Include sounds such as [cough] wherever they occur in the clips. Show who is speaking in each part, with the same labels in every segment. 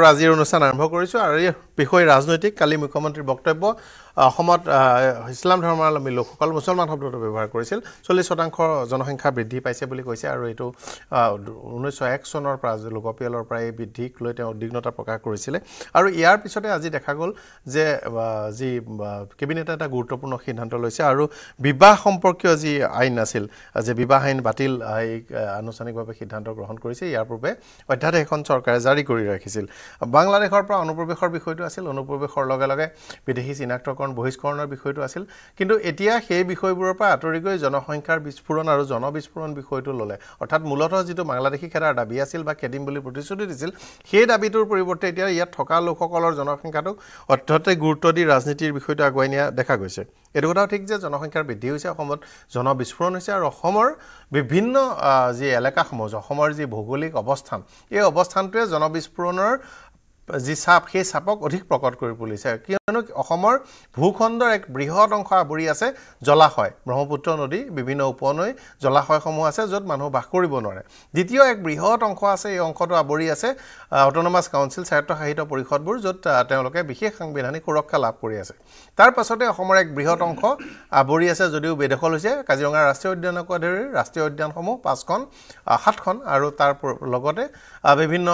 Speaker 1: আৰু আজিৰ অনুষ্ঠান আৰম্ভ কৰিছোঁ আৰু বিষয় ৰাজনৈতিক কালি মুখ্যমন্ত্ৰীৰ বক্তব্য অসমত ইছলাম ধৰ্মাৱলম্বী লোকসকল মুছলমান শব্দটো ব্যৱহাৰ কৰিছিল চল্লিছ শতাংশ জনসংখ্যা বৃদ্ধি পাইছে বুলি কৈছে আৰু এইটো ঊনৈছশ এক চনৰ পৰা লোকপিয়লৰ পৰা এই বৃদ্ধিক লৈ তেওঁ উদ্বিগ্নতা প্ৰকাশ কৰিছিলে আৰু ইয়াৰ পিছতে আজি দেখা গ'ল যে যি কেবিনেটে এটা গুৰুত্বপূৰ্ণ সিদ্ধান্ত লৈছে আৰু বিবাহ সম্পৰ্কীয় যি আইন আছিল যে বিবাহ আইন বাতিল এই আনুষ্ঠানিকভাৱে সিদ্ধান্ত গ্ৰহণ কৰিছে ইয়াৰ পূৰ্বে অধ্যাদেশ এখন চৰকাৰে জাৰি কৰি ৰাখিছিল বাংলাদেশৰ পৰা অনুপ্ৰৱেশৰ বিষয়টো আছিল অনুপ্ৰৱেশৰ লগে লগে বিদেশী চিনাক্তকৰণ বহিষ্কৰণৰ বিষয়টো আছিল কিন্তু এতিয়া সেই বিষয়বোৰৰ পৰা আঁতৰি গৈ জনসংখ্যাৰ বিস্ফোৰণ আৰু জনবিস্ফোৰণ বিষয়টো ল'লে অৰ্থাৎ মূলতঃ যিটো বাংলাদেশী খেদাৰ দাবী আছিল বা খেদিম বুলি প্ৰতিশ্ৰুতি দিছিল সেই দাবীটোৰ পৰিৱৰ্তে এতিয়া ইয়াত থকা লোকসকলৰ জনসংখ্যাটোক অধ্যতে গুৰুত্ব দি ৰাজনীতিৰ বিষয়টো আগুৱাই নিয়া দেখা গৈছে এইটো কথাও ঠিক যে জনসংখ্যাৰ বৃদ্ধি হৈছে অসমত জনবিস্ফোৰণ হৈছে আৰু অসমৰ বিভিন্ন যি এলেকাসমূহ অসমৰ যি ভৌগোলিক অৱস্থান এই অৱস্থানটোৱে জনবিস্ফোৰণৰ যি চাপ সেই চাপক অধিক প্ৰকট কৰি তুলিছে কিয়নো অসমৰ ভূখণ্ডৰ এক বৃহৎ অংশ আৱৰি আছে জলাশয় ব্ৰহ্মপুত্ৰ নদী বিভিন্ন উপনৈ জলাশয়সমূহ আছে য'ত মানুহ বাস কৰিব নোৱাৰে দ্বিতীয় এক বৃহৎ অংশ আছে এই অংশটো আৱৰি আছে অট'নমাছ কাউঞ্চিল স্বায়ত্তশাসিত পৰিষদবোৰ য'ত তেওঁলোকে বিশেষ সাংবিধানিক সুৰক্ষা লাভ কৰি আছে তাৰ পাছতে অসমৰ এক বৃহৎ অংশ আৱৰি আছে যদিও বেদখল হৈছে কাজিৰঙা ৰাষ্ট্ৰীয় উদ্যানকে ধৰি ৰাষ্ট্ৰীয় উদ্যানসমূহ পাঁচখন সাতখন আৰু তাৰ লগতে বিভিন্ন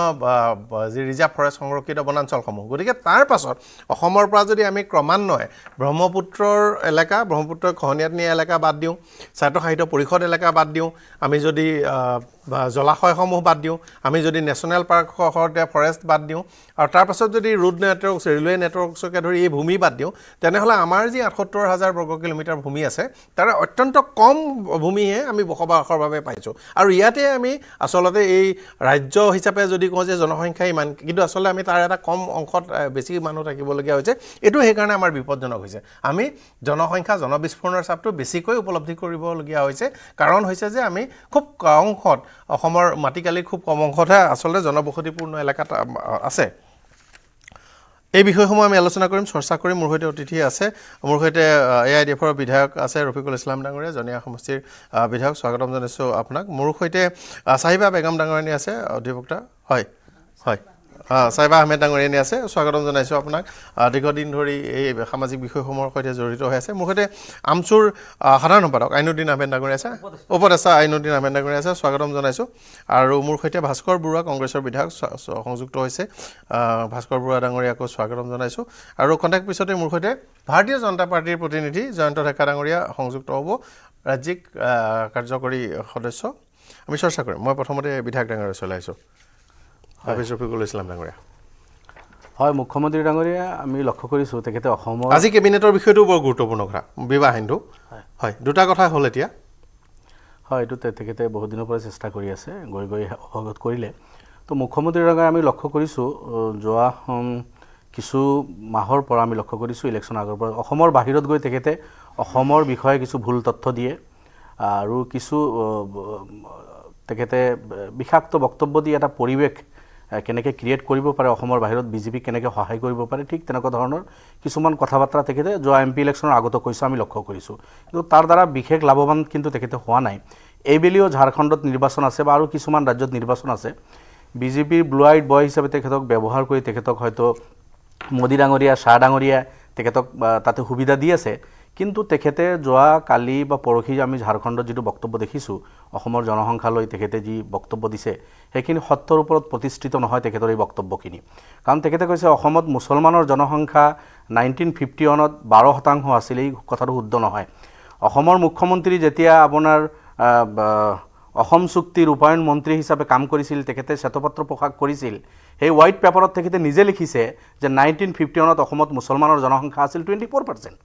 Speaker 1: যি ৰিজাৰ্ভ ফৰেষ্ট সংৰক্ষণ সংৰক্ষিত বনাঞ্চলসমূহ গতিকে তাৰ পাছত অসমৰ পৰা যদি আমি ক্ৰমান্বয়ে ব্ৰহ্মপুত্ৰৰ এলেকা ব্ৰহ্মপুত্ৰৰ খহনীয়াত নিয়া এলেকা বাদ দিওঁ স্বায়ত্ব স্বায়ত্তশাসিত পৰিষদ এলেকা বাদ দিওঁ আমি যদি জলাশয়সমূহ বাদ দিওঁ আমি যদি নেশ্যনেল পাৰ্কতে ফৰেষ্ট বাদ দিওঁ আৰু তাৰপাছত যদি ৰোড নেটৱৰ্কছ ৰেলৱে নেটৱৰ্কছকে ধৰি এই ভূমি বাদ দিওঁ তেনেহ'লে আমাৰ যি আঠসত্তৰ হাজাৰ বৰ্গ কিলোমিটাৰ ভূমি আছে তাৰে অত্যন্ত কম ভূমিহে আমি বসবাসৰ বাবে পাইছোঁ আৰু ইয়াতে আমি আচলতে এই ৰাজ্য হিচাপে যদি কওঁ যে জনসংখ্যা ইমান কিন্তু আচলতে আমি তাৰ এটা কম অংশত বেছি মানুহ থাকিবলগীয়া হৈছে এইটো সেইকাৰণে আমাৰ বিপদজনক হৈছে আমি জনসংখ্যা জনবিস্ফোৰণৰ চাপটো বেছিকৈ উপলব্ধি কৰিবলগীয়া হৈছে কাৰণ হৈছে যে আমি খুব অংশত অসমৰ মাটিকালি খুব কম অংশতহে আচলতে জনবসতিপূৰ্ণ এলেকাত আছে এই বিষয়সমূহ আমি আলোচনা কৰিম চৰ্চা কৰিম মোৰ সৈতে অতিথি আছে মোৰ সৈতে এ আই ডি এফৰ বিধায়ক আছে ৰফিকুল ইছলাম ডাঙৰীয়া জনীয়া সমষ্টিৰ বিধায়ক স্বাগতম জনাইছোঁ আপোনাক মোৰ সৈতে চাহিবা বেগম ডাঙৰণী আছে অধিবক্তা হয় হয় চাইবা আহমেদ ডাঙৰীয়া এনে আছে স্বাগতম জনাইছোঁ আপোনাক দীৰ্ঘদিন ধৰি এই সামাজিক বিষয়সমূহৰ সৈতে জড়িত হৈ আছে মোৰ সৈতে আমচুৰ সাধাৰণ সম্পাদক আইনুদ্দিন আহমেদ ডাঙৰীয়া আছে উপদেষ্টা আইনুদ্দিন আহমেদ ডাঙৰীয়া আছে স্বাগতম জনাইছোঁ আৰু মোৰ সৈতে ভাস্কৰ বৰুৱা কংগ্ৰেছৰ বিধায়ক সংযুক্ত হৈছে ভাস্কৰ বৰুৱা ডাঙৰীয়াকো স্বাগতম জনাইছোঁ আৰু কণ্টেক্ট পিছতে মোৰ সৈতে ভাৰতীয় জনতা পাৰ্টীৰ প্ৰতিনিধি জয়ন্ত ডেকা ডাঙৰীয়া সংযুক্ত হ'ব ৰাজ্যিক কাৰ্যকৰী সদস্য আমি চৰ্চা কৰিম মই প্ৰথমতে বিধায়ক ডাঙৰীয়া চলাইছোঁ অফিচ ৰফিকো লৈছিলাম ডাঙৰীয়া হয় মুখ্যমন্ত্ৰী ডাঙৰীয়া আমি লক্ষ্য কৰিছোঁ তেখেতে অসমৰ আজি কেবিনেটৰ বিষয়টো বৰ গুৰুত্বপূৰ্ণ কথা বিবাহ আইনটো হয় দুটা কথা হ'ল এতিয়া হয় এইটো তেখেতে বহুত দিনৰ পৰা চেষ্টা কৰি আছে গৈ গৈ অৱগত কৰিলে তো মুখ্যমন্ত্ৰী ডাঙৰীয়া আমি লক্ষ্য কৰিছোঁ
Speaker 2: যোৱা কিছু মাহৰ পৰা আমি লক্ষ্য কৰিছোঁ ইলেকশ্যন আগৰ পৰা অসমৰ বাহিৰত গৈ তেখেতে অসমৰ বিষয়ে কিছু ভুল তথ্য দিয়ে আৰু কিছু তেখেতে বিষাক্ত বক্তব্য দি এটা পৰিৱেশ কেনেকে ক্ৰিয়েট কৰিব পাৰে অসমৰ বাহিৰত বিজেপি কেনেকে সহায় কৰিব পাৰে ঠিক তেনেকুৱা ধৰণৰ কিছুমান কথা বাৰ্তা তেখেতে যোৱা এম পি ইলেকশ্যনৰ আগতে কৈছোঁ আমি লক্ষ্য কৰিছোঁ কিন্তু তাৰ দ্বাৰা বিশেষ লাভৱান কিন্তু তেখেতে হোৱা নাই এইবেলিও ঝাৰখণ্ডত নিৰ্বাচন আছে বা আৰু কিছুমান ৰাজ্যত নিৰ্বাচন আছে বিজেপিৰ ব্লু আইড বয় হিচাপে তেখেতক ব্যৱহাৰ কৰি তেখেতক হয়তো মোদী ডাঙৰীয়া শ্বাহ ডাঙৰীয়া তেখেতক তাতে সুবিধা দি আছে কিন্তু তেখেতে যোৱা কালি বা পৰহি আমি ঝাৰখণ্ডত যিটো বক্তব্য দেখিছোঁ অসমৰ জনসংখ্যালৈ তেখেতে যি বক্তব্য দিছে সেইখিনি সত্যৰ ওপৰত প্ৰতিষ্ঠিত নহয় তেখেতৰ এই বক্তব্যখিনি কাৰণ তেখেতে কৈছে অসমত মুছলমানৰ জনসংখ্যা নাইনটিন ফিফটি ওৱানত বাৰ শতাংশ আছিল এই কথাটো শুদ্ধ নহয় অসমৰ মুখ্যমন্ত্ৰী যেতিয়া আপোনাৰ অসম চুক্তি ৰূপায়ণ মন্ত্ৰী হিচাপে কাম কৰিছিল তেখেতে শ্বেতপত্ৰ প্ৰকাশ কৰিছিল সেই হোৱাইট পেপাৰত তেখেতে নিজে লিখিছে যে নাইনটিন ফিফটি ওৱানত অসমত মুছলমানৰ জনসংখ্যা আছিল twenty four percent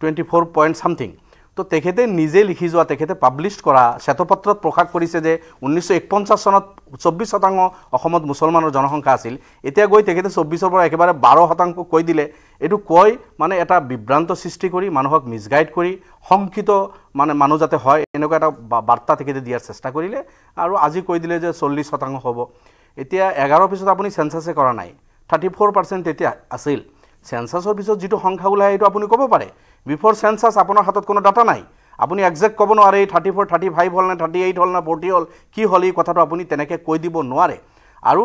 Speaker 2: twenty four point something তো তেখেতে নিজে লিখি যোৱা তেখেতে পাব্লিছ কৰা শ্বেতপত্ৰত প্ৰকাশ কৰিছে যে ঊনৈছশ একপঞ্চাছ চনত চৌব্বিছ শতাংশ অসমত মুছলমানৰ জনসংখ্যা আছিল এতিয়া গৈ তেখেতে চৌব্বিছৰ পৰা একেবাৰে বাৰ শতাংশ কৈ দিলে এইটো কৈ মানে এটা বিভ্ৰান্ত সৃষ্টি কৰি মানুহক মিছগাইড কৰি শংকিত মানে মানুহ যাতে হয় এনেকুৱা এটা বাৰ্তা তেখেতে দিয়াৰ চেষ্টা কৰিলে আৰু আজি কৈ দিলে যে চল্লিছ শতাংশ হ'ব এতিয়া এঘাৰ পিছত আপুনি চেঞ্চাছে কৰা নাই থাৰ্টি ফ'ৰ পাৰ্চেণ্ট তেতিয়া আছিল চেঞ্চাছৰ পিছত যিটো সংখ্যা ওলায় সেইটো আপুনি ক'ব পাৰে বিফৰ চেঞ্চাছ আপোনাৰ হাতত কোনো ডাটা নাই আপুনি একজেক্ট ক'ব নোৱাৰে এই থাৰ্টি ফ'ৰ থাৰ্টি ফাইভ হ'ল নে থাৰ্টি এইট হ'ল নে ফৰ্টি হ'ল কি হ'ল এই কথাটো আপুনি তেনেকৈ কৈ দিব নোৱাৰে আৰু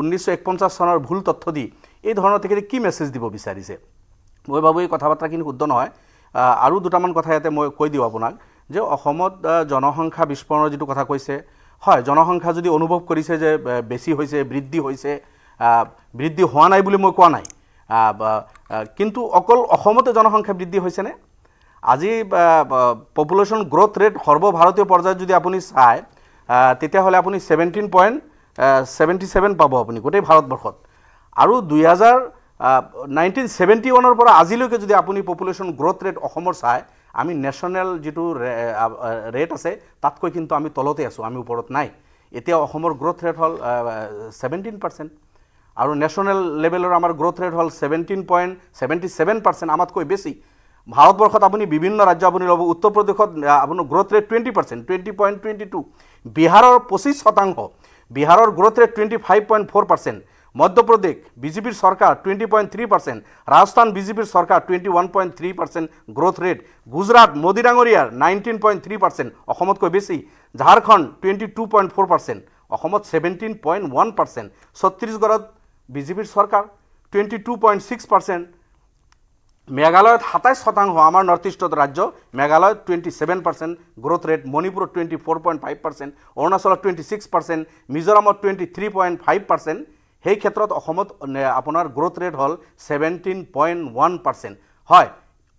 Speaker 2: ঊনৈছশ একপঞ্চাছ চনৰ ভুল তথ্য দি এই ধৰণৰ তেখেতে কি মেছেজ দিব বিচাৰিছে মই ভাবোঁ এই কথা কিন্তু শুদ্ধ নহয় আৰু দুটামান কথা ইয়াতে মই কৈ দিওঁ আপোনাক যে অসমত জনসংখ্যা বিস্ফোৰণৰ যিটো কথা কৈছে হয় জনসংখ্যা যদি অনুভৱ কৰিছে যে বেছি হৈছে বৃদ্ধি হৈছে বৃদ্ধি হোৱা নাই বুলি মই কোৱা নাই কিন্তু অকল অসমতে জনসংখ্যা বৃদ্ধি হৈছেনে আজি পপুলেশ্যন গ্ৰ'থ ৰেট সৰ্বভাৰতীয় পৰ্যায়ত যদি আপুনি চায় তেতিয়াহ'লে আপুনি ছেভেণ্টিন পইণ্ট ছেভেণ্টি ছেভেন পাব আপুনি গোটেই ভাৰতবৰ্ষত আৰু দুই হাজাৰ নাইণ্টিন ছেভেণ্টি ওৱানৰ পৰা আজিলৈকে যদি আপুনি পপুলেশ্যন গ্ৰ'থ ৰেট অসমৰ চায় আমি নেশ্যনেল যিটো ৰেট আছে তাতকৈ কিন্তু আমি তলতে আছোঁ আমি ওপৰত নাই এতিয়া অসমৰ গ্ৰ'থ ৰেট হ'ল ছেভেণ্টিন পাৰ্চেণ্ট আৰু নেশ্যনেল লেভেলৰ আমাৰ গ্ৰ'থ ৰেট হ'ল seventeen point seventy seven percent আমাতকৈ বেছি ভাৰতবৰ্ষত আপুনি বিভিন্ন ৰাজ্য আপুনি ল'ব উত্তৰ প্ৰদেশত আপোনাৰ growth rate twenty percent twenty point twenty two বিহাৰৰ পঁচিছ শতাংশ বিহাৰৰ growth rate twenty five point four percent Madhya Pradesh বিজেপিৰ চৰকাৰ twenty point three percent Rajasthan বিজেপিৰ চৰকাৰ twenty one point three percent growth rate Gujarat Modi ডাঙৰীয়াৰ নাইণ্টিন পইণ্ট থ্ৰী পাৰ্চেণ্ট অসমতকৈ বেছি Jharkhand twenty two point four percent অসমত ছেভেণ্টিন পইণ্ট ওৱান পাৰ্চেণ্ট ছত্তিশগড়ত বিজেপিৰ চৰকাৰ twenty two point six percent মেঘালয়ত সাতাইছ শতাংশ আমাৰ নৰ্থ ইষ্টত ৰাজ্য মেঘালয়ত twenty seven percent growth rate মণিপুৰত twenty four point five percent অৰুণাচলত টুৱেণ্টি ছিক্স পাৰ্চেণ্ট মিজোৰামত twenty three point five percent সেই ক্ষেত্ৰত অসমত আপোনাৰ গ্ৰ'থ ৰেট হল ছেভেণ্টিন পইণ্ট ওৱান পাৰ্চেণ্ট হয়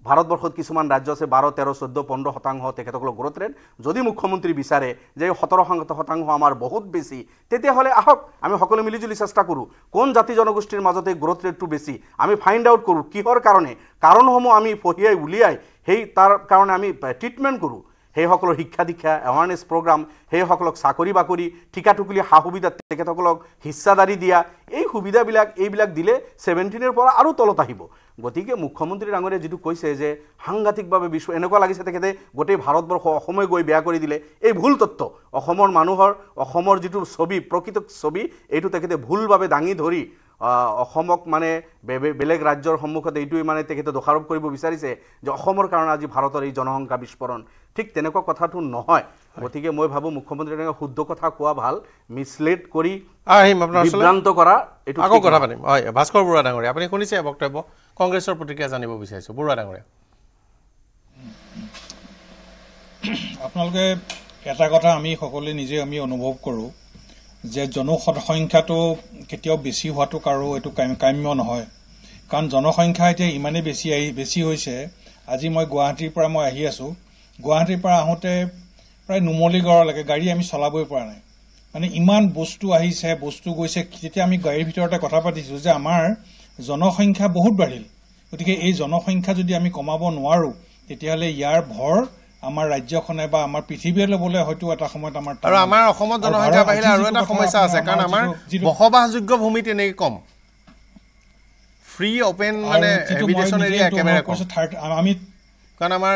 Speaker 2: ভাৰতবৰ্ষত কিছুমান ৰাজ্য আছে বাৰ তেৰ চৈধ্য পোন্ধৰ শতাংশ তেখেতসকলক গ্ৰ'থ ৰেট যদি মুখ্যমন্ত্ৰী বিচাৰে যে সোতৰ সংগত শতাংশ আমাৰ বহুত বেছি তেতিয়াহ'লে আহক আমি সকলোৱে মিলিজুলি চেষ্টা কৰোঁ কোন জাতি জনগোষ্ঠীৰ মাজতে গ্ৰ'থ ৰেটটো বেছি আমি ফাইণ্ড আউট কৰোঁ কিহৰ কাৰণে কাৰণসমূহ আমি পঢ়িয়াই উলিয়াই সেই তাৰ কাৰণে আমি ট্ৰিটমেণ্ট কৰোঁ সেইসকলৰ শিক্ষা দীক্ষা এৱাৰনেছ প্ৰগ্ৰাম সেইসকলক চাকৰি বাকৰি ঠিকা ঠুকলি সা সুবিধা তেখেতসকলক হিচ্ছাদাৰী দিয়া এই সুবিধাবিলাক এইবিলাক দিলে ছেভেণ্টিনৰ পৰা আৰু তলত আহিব গতিকে মুখ্যমন্ত্ৰী ডাঙৰীয়া যিটো কৈছে যে সাংঘাতিকভাৱে বিশ্ব এনেকুৱা লাগিছে তেখেতে গোটেই ভাৰতবৰ্ষ অসমে গৈ বেয়া কৰি দিলে এই ভুল তত্ত্ব অসমৰ মানুহৰ অসমৰ যিটো ছবি প্ৰকৃত ছবি এইটো তেখেতে ভুলভাৱে দাঙি ধৰি অসমক মানে বেলেগ ৰাজ্যৰ সন্মুখত এইটোৱে মানে তেখেতে দোষাৰোপ কৰিব বিচাৰিছে যে অসমৰ কাৰণে আজি ভাৰতৰ এই জনসংখ্যা বিস্ফোৰণ ঠিক তেনেকুৱা কথাটো নহয় গতিকে মই ভাবোঁ মুখ্যমন্ত্ৰী এনেকৈ শুদ্ধ কথা কোৱা ভাল মিছলেড কৰি
Speaker 1: আহিম আপোনাৰ কৰা এইটো আকৌ কথা পাতিম হয় ভাস্কৰ বৰুৱা ডাঙৰীয়া আপুনি শুনিছে বক্তব্য কংগ্ৰেছৰ প্ৰতিক্ৰিয়া জানিব বিচাৰিছোঁ বৰুৱা ডাঙৰীয়া
Speaker 3: আপোনালোকে এটা কথা আমি সকলোৱে নিজে আমি অনুভৱ কৰোঁ যে জনসংখ্যাটো কেতিয়াও বেছি হোৱাটো কাৰো এইটো কাম্য নহয় কাৰণ জনসংখ্যা এতিয়া ইমানেই বেছি আহি বেছি হৈছে আজি মই গুৱাহাটীৰ পৰা মই আহি আছোঁ গুৱাহাটীৰ পৰা আহোঁতে প্ৰায় নুমলীগড়লৈকে গাড়ী আমি চলাবই পৰা নাই মানে ইমান বস্তু আহিছে বস্তু গৈছে যেতিয়া আমি গাড়ীৰ ভিতৰতে কথা পাতিছোঁ যে আমাৰ জনসংখ্যা বহুত বাঢ়িল গতিকে এই জনসংখ্যা যদি আমি কমাব নোৱাৰোঁ তেতিয়াহ'লে ইয়াৰ ভৰ আমাৰ ৰাজ্যখনে বা আমাৰ পৃথিৱীয়ে ল'বলৈ হয়তো এটা সময়ত আমাৰ আৰু আমাৰ অসমত জনসংখ্যা বাঢ়িলে আৰু এটা সমস্যা আছে কাৰণ আমাৰ বসবাসযোগ্য ভূমি তেনেকৈ কম
Speaker 1: ফ্ৰী অপেন মানে আমি কাৰণ আমাৰ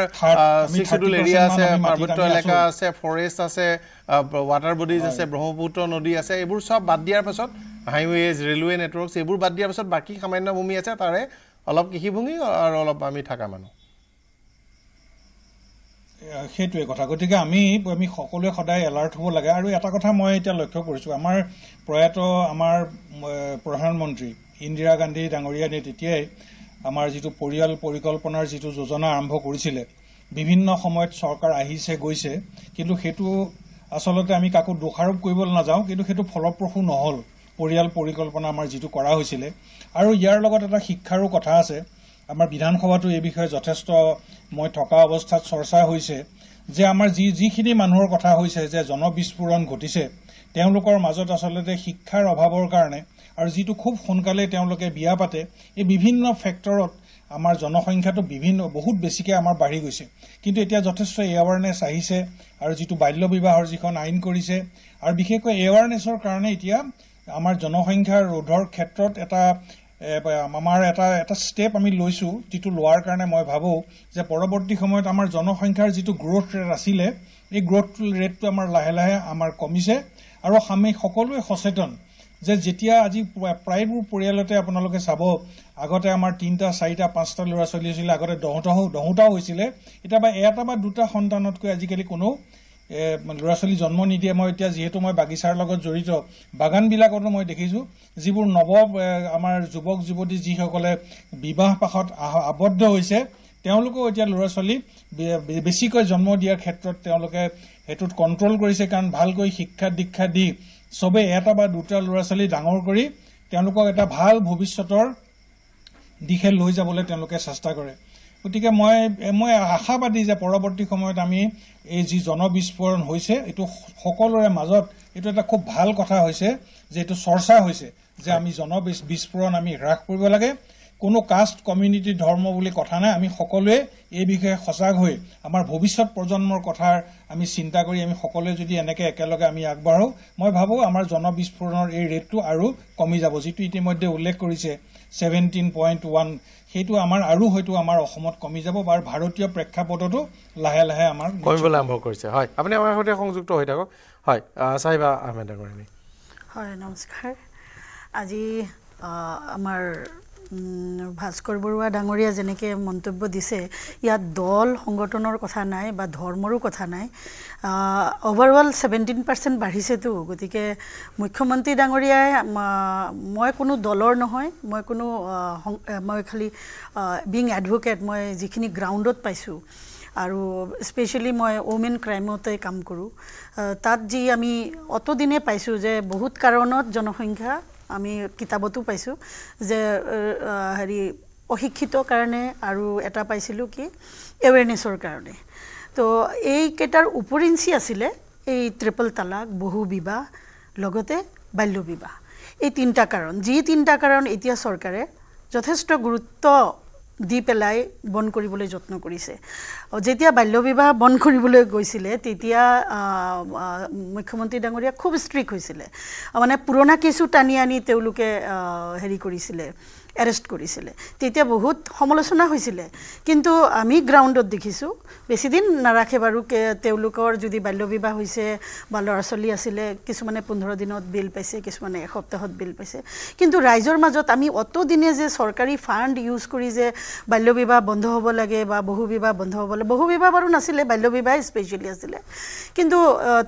Speaker 1: চিক্স এৰিয়া আছে পাৰ্বত্য এলেকা আছে ফৰেষ্ট আছে ৱাটাৰ বডিজ আছে ব্ৰহ্মপুত্ৰ নদী আছে এইবোৰ চব বাদ দিয়াৰ পাছত হাইৱেজ ৰেলৱে নেটৱৰ্কছ এইবোৰ বাদ দিয়াৰ পাছত বাকী সামান্য ভূমি আছে তাৰে অলপ কৃষিভূমি আৰু অলপ আমি থকা মানুহ
Speaker 3: সেইটোৱে কথা গতিকে আমি আমি সকলোৱে সদায় এলাৰ্ট হ'ব লাগে আৰু এটা কথা মই এতিয়া লক্ষ্য কৰিছোঁ আমাৰ প্ৰয়াত আমাৰ প্ৰধানমন্ত্ৰী ইন্দিৰা গান্ধী ডাঙৰীয়ানে তেতিয়াই আমাৰ যিটো পৰিয়াল পৰিকল্পনাৰ যিটো যোজনা আৰম্ভ কৰিছিলে বিভিন্ন সময়ত চৰকাৰ আহিছে গৈছে কিন্তু সেইটো আচলতে আমি কাকো দোষাৰোপ কৰিবলৈ নাযাওঁ কিন্তু সেইটো ফলপ্ৰসূ নহ'ল পৰিয়াল পৰিকল্পনা আমাৰ যিটো কৰা হৈছিলে আৰু ইয়াৰ লগত এটা শিক্ষাৰো কথা আছে আমাৰ বিধানসভাতো এই বিষয়ে যথেষ্ট মই থকা অৱস্থাত চৰ্চা হৈছে যে আমাৰ যি যিখিনি মানুহৰ কথা হৈছে যে জনবিস্ফোৰণ ঘটিছে তেওঁলোকৰ মাজত আচলতে শিক্ষাৰ অভাৱৰ কাৰণে আৰু যিটো খুব সোনকালে তেওঁলোকে বিয়া পাতে এই বিভিন্ন ফেক্টৰত আমাৰ জনসংখ্যাটো বিভিন্ন বহুত বেছিকৈ আমাৰ বাঢ়ি গৈছে কিন্তু এতিয়া যথেষ্ট এৱাৰনেছ আহিছে আৰু যিটো বাল্য বিবাহৰ যিখন আইন কৰিছে আৰু বিশেষকৈ এৱাৰনেছৰ কাৰণে এতিয়া আমাৰ জনসংখ্যা ৰোধৰ ক্ষেত্ৰত এটা আমাৰ এটা এটা ষ্টেপ আমি লৈছোঁ যিটো লোৱাৰ কাৰণে মই ভাবোঁ যে পৰৱৰ্তী সময়ত আমাৰ জনসংখ্যাৰ যিটো গ্ৰ'থ ৰেট আছিলে এই গ্ৰোথ ৰেটটো আমাৰ লাহে লাহে আমাৰ কমিছে আৰু আমি সকলোৱে সচেতন যে যেতিয়া আজি প্ৰায়বোৰ পৰিয়ালতে আপোনালোকে চাব আগতে আমাৰ তিনিটা চাৰিটা পাঁচটা ল'ৰা ছোৱালী হৈছিলে আগতে দহোটাও দহোটাও হৈছিলে এতিয়া এটা বা দুটা সন্তানতকৈ আজিকালি কোনো ল'ৰা ছোৱালী জন্ম নিদিয়ে মই এতিয়া যিহেতু মই বাগিচাৰ লগত জড়িত বাগানবিলাকতো মই দেখিছোঁ যিবোৰ নৱ আমাৰ যুৱক যুৱতী যিসকলে বিবাহ পাশত আবদ্ধ হৈছে তেওঁলোকেও এতিয়া ল'ৰা ছোৱালী বেছিকৈ জন্ম দিয়াৰ ক্ষেত্ৰত তেওঁলোকে সেইটোত কণ্ট্ৰল কৰিছে কাৰণ ভালকৈ শিক্ষা দীক্ষা দি চবেই এটা বা দুটা ল'ৰা ছোৱালী ডাঙৰ কৰি তেওঁলোকক এটা ভাল ভৱিষ্যতৰ দিশে লৈ যাবলৈ তেওঁলোকে চেষ্টা কৰে গতিকে মই মই আশাবাদী যে পৰৱৰ্তী সময়ত আমি এই যি জনবিস্ফোৰণ হৈছে এইটো সকলোৰে মাজত এইটো এটা খুব ভাল কথা হৈছে যে এইটো চৰ্চা হৈছে যে আমি জন বিস্ফোৰণ আমি হ্ৰাস কৰিব লাগে কোনো কাষ্ট কমিউনিটি ধৰ্ম বুলি কথা নাই আমি সকলোৱে এই বিষয়ে সজাগ হৈ আমাৰ ভৱিষ্যত প্ৰজন্মৰ কথাৰ আমি চিন্তা কৰি আমি সকলোৱে যদি এনেকৈ একেলগে আমি আগবাঢ়ো মই ভাবোঁ আমাৰ জনবিস্ফোৰণৰ এই ৰেটটো আৰু কমি যাব যিটো ইতিমধ্যে উল্লেখ কৰিছে ছেভেণ্টিন পইণ্ট ওৱান সেইটো আমাৰ আৰু হয়তো আমাৰ অসমত কমি যাব বা ভাৰতীয় প্ৰেক্ষাপটতো লাহে লাহে আমাৰ কমিবলৈ
Speaker 1: আৰম্ভ কৰিছে হয় আপুনি আমাৰ সৈতে সংযুক্ত হৈ থাকক হয় চাহিবা আহমেদ
Speaker 4: হয় নমস্কাৰ আজি আমাৰ ভাস্কৰ বৰুৱা ডাঙৰীয়া যেনেকৈ মন্তব্য দিছে ইয়াত দল সংগঠনৰ কথা নাই বা ধৰ্মৰো কথা নাই অভাৰঅল ছেভেণ্টিন পাৰ্চেণ্ট বাঢ়িছেতো গতিকে মুখ্যমন্ত্ৰী ডাঙৰীয়াই মই কোনো দলৰ নহয় মই কোনো মই খালি বিং এডভোকেট মই যিখিনি গ্ৰাউণ্ডত পাইছোঁ আৰু স্পেচিয়েলি মই ওমেন ক্ৰাইমতে কাম কৰোঁ তাত যি আমি অতদিনে পাইছোঁ যে বহুত কাৰণত জনসংখ্যা আমি কিতাপতো পাইছোঁ যে হেৰি অশিক্ষিত কাৰণে আৰু এটা পাইছিলোঁ কি এৱেৰনেছৰ কাৰণে তো এইকেইটাৰ উপৰিঞ্চি আছিলে এই ট্ৰিপল তালাক বহু বিবাহ লগতে বাল্য বিবাহ এই তিনিটা কাৰণ যি তিনিটা কাৰণ এতিয়া চৰকাৰে যথেষ্ট গুৰুত্ব দি পেলাই বন্ধ কৰিবলৈ যত্ন কৰিছে যেতিয়া বাল্যবিবাহ বন্ধ কৰিবলৈ গৈছিলে তেতিয়া মুখ্যমন্ত্ৰী ডাঙৰীয়া খুব ষ্ট্ৰিক হৈছিলে মানে পুৰণা কিছু টানি আনি তেওঁলোকে হেৰি কৰিছিলে এৰেষ্ট কৰিছিলে তেতিয়া বহুত সমালোচনা হৈছিলে কিন্তু আমি গ্ৰাউণ্ডত দেখিছোঁ বেছিদিন নাৰাখে বাৰু তেওঁলোকৰ যদি বাল্যবিবাহ হৈছে বা ল'ৰা ছোৱালী আছিলে কিছুমানে পোন্ধৰ দিনত বিল পাইছে কিছুমানে এসপ্তাহত বিল পাইছে কিন্তু ৰাইজৰ মাজত আমি অত দিনে যে চৰকাৰী ফাণ্ড ইউজ কৰি যে বাল্যবিবাহ বন্ধ হ'ব লাগে বা বহুবিবাহ বন্ধ হ'ব লাগে বহুবিবাহ বাৰু নাছিলে বাল্যবিবাহ স্পেচিয়েলি আছিলে কিন্তু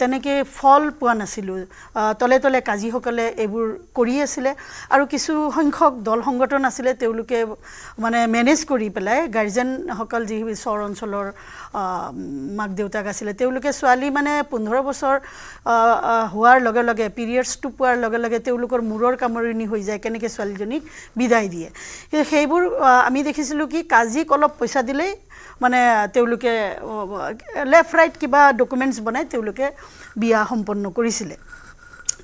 Speaker 4: তেনেকৈ ফল পোৱা নাছিলোঁ তলে তলে কাজীসকলে এইবোৰ কৰি আছিলে আৰু কিছুসংখ্যক দল সংগঠন পৰ্যটন আছিলে তেওঁলোকে মানে মেনেজ কৰি পেলাই গাৰ্জেনসকল যি চৰ অঞ্চলৰ মাক দেউতাক আছিলে তেওঁলোকে ছোৱালী মানে পোন্ধৰ বছৰ হোৱাৰ লগে লগে পিৰিয়ডছটো পোৱাৰ লগে লগে তেওঁলোকৰ মূৰৰ কামোৰণি হৈ যায় কেনেকৈ ছোৱালীজনীক বিদায় দিয়ে কিন্তু সেইবোৰ আমি দেখিছিলোঁ কি কাজীক অলপ পইচা দিলেই মানে তেওঁলোকে লেফ্ট ৰাইট কিবা ডকুমেণ্টছ বনাই তেওঁলোকে বিয়া সম্পন্ন কৰিছিলে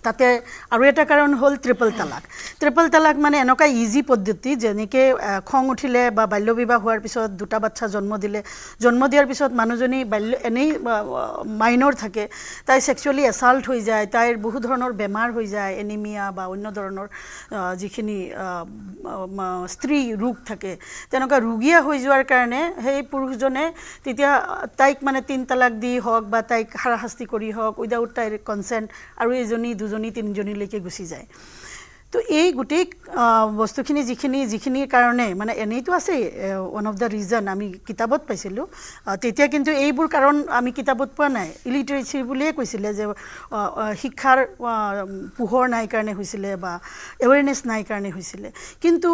Speaker 4: তাতে আৰু এটা কাৰণ হ'ল ট্ৰিপল তালাক ট্ৰিপল তালাক মানে এনেকুৱা ইজি পদ্ধতি যেনেকৈ খং উঠিলে বা বাল্যবিবাহ হোৱাৰ পিছত দুটা বাচ্ছা জন্ম দিলে জন্ম দিয়াৰ পিছত মানুহজনী বাল্য এনেই মাইনৰ থাকে তাই ছেক্সুৱেলি এছাল্ট হৈ যায় তাইৰ বহু ধৰণৰ বেমাৰ হৈ যায় এনিমিয়া বা অন্য ধৰণৰ যিখিনি স্ত্ৰী ৰোগ থাকে তেনেকুৱা ৰোগীয়া হৈ যোৱাৰ কাৰণে সেই পুৰুষজনে তেতিয়া তাইক মানে তিন তালাক দি হওক বা তাইক হাৰাশাস্তি কৰি হওক উইদাউট তাইৰ কনচেণ্ট আৰু এজনী দুজনী তিনিজনীলৈকে গুচি যায় তো এই গোটেই বস্তুখিনি যিখিনি যিখিনিৰ কাৰণে মানে এনেইতো আছেই ওৱান অফ দ্য ৰিজন আমি কিতাপত পাইছিলোঁ তেতিয়া কিন্তু এইবোৰ কাৰণ আমি কিতাপত পোৱা নাই ইলিটাৰেচি বুলিয়েই কৈছিলে যে শিক্ষাৰ পোহৰ নাই কাৰণে হৈছিলে বা এৱেৰনেছ নাই কাৰণে হৈছিলে কিন্তু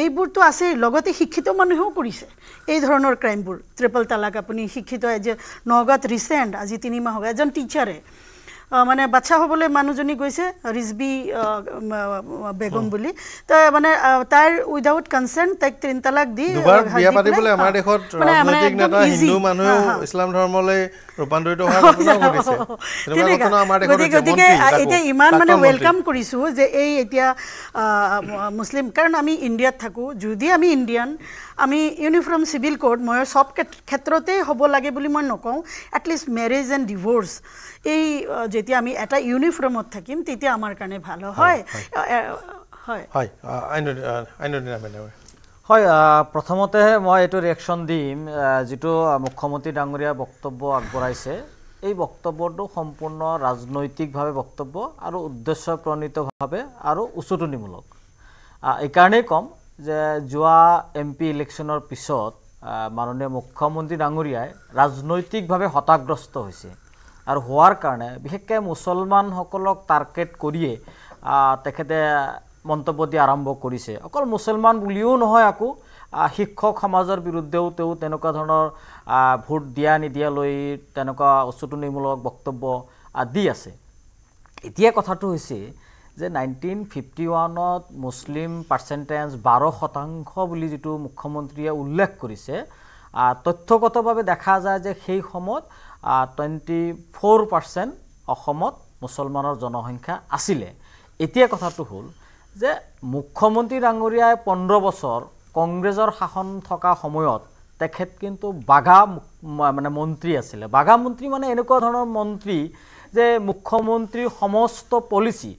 Speaker 4: এইবোৰতো আছেই লগতে শিক্ষিত মানুহেও কৰিছে এই ধৰণৰ ক্ৰাইমবোৰ ট্ৰিপল তালাক আপুনি শিক্ষিত এজ নগাঁৱত ৰিচেণ্ট আজি তিনিমাহ হ'ব এজন টিচাৰে মানে বাচ্ছা হবলৈ মানুহজনী গৈছে ৰিজবি বেগম বুলি মানে তাইৰ উইডাউট কনচেণ্ট তাইক তিনি তালাক দি বিয়া এতিয়া ইমান মানে ৱেলকাম কৰিছোঁ যে এই এতিয়া মুছলিম কাৰণ আমি ইণ্ডিয়াত থাকোঁ যদি আমি ইণ্ডিয়ান আমি ইউনিফৰ্ম চিভিল কোড মই চব ক্ষেত্ৰতেই হ'ব লাগে বুলি মই নকওঁ এটলিষ্ট মেৰেজ এণ্ড ডিভৰ্চ এই যেতিয়া আমি এটা ইউনিফৰ্মত থাকিম তেতিয়া আমাৰ কাৰণে ভাল হয়
Speaker 5: হয় প্ৰথমতে মই এইটো ৰিয়েকশ্যন দিম যিটো মুখ্যমন্ত্ৰী ডাঙৰীয়া বক্তব্য আগবঢ়াইছে এই বক্তব্যটো সম্পূৰ্ণ ৰাজনৈতিকভাৱে বক্তব্য আৰু উদ্দেশ্য প্ৰণীতভাৱে আৰু উচতনিমূলক এইকাৰণেই ক'ম যে যোৱা এম পি ইলেকশ্যনৰ পিছত মাননীয় মুখ্যমন্ত্ৰী ডাঙৰীয়াই ৰাজনৈতিকভাৱে হতাশগ্ৰস্ত হৈছে আৰু হোৱাৰ কাৰণে বিশেষকৈ মুছলমানসকলক টাৰ্গেট কৰিয়ে তেখেতে মন্তব্য দি আৰম্ভ কৰিছে অকল মুছলমান বুলিও নহয় আকৌ শিক্ষক সমাজৰ বিৰুদ্ধেও তেওঁ তেনেকুৱা ধৰণৰ ভোট দিয়া নিদিয়ালৈ তেনেকুৱা উচতনিমূলক বক্তব্য দি আছে এতিয়া কথাটো হৈছে যে নাইনটিন ফিফটি ওৱানত মুছলিম পাৰ্চেণ্টেজ বাৰ শতাংশ বুলি যিটো মুখ্যমন্ত্ৰীয়ে উল্লেখ কৰিছে তথ্যগতভাৱে দেখা যায় যে সেই সময়ত টুৱেণ্টি ফ'ৰ পাৰ্চেণ্ট অসমত মুছলমানৰ জনসংখ্যা আছিলে এতিয়া কথাটো হ'ল যে মুখ্যমন্ত্ৰী ডাঙৰীয়াই পোন্ধৰ বছৰ কংগ্ৰেছৰ শাসন থকা সময়ত তেখেত কিন্তু বাঘা মানে মন্ত্ৰী আছিলে বাঘা মন্ত্ৰী মানে এনেকুৱা ধৰণৰ মন্ত্ৰী যে মুখ্যমন্ত্ৰীৰ সমস্ত পলিচি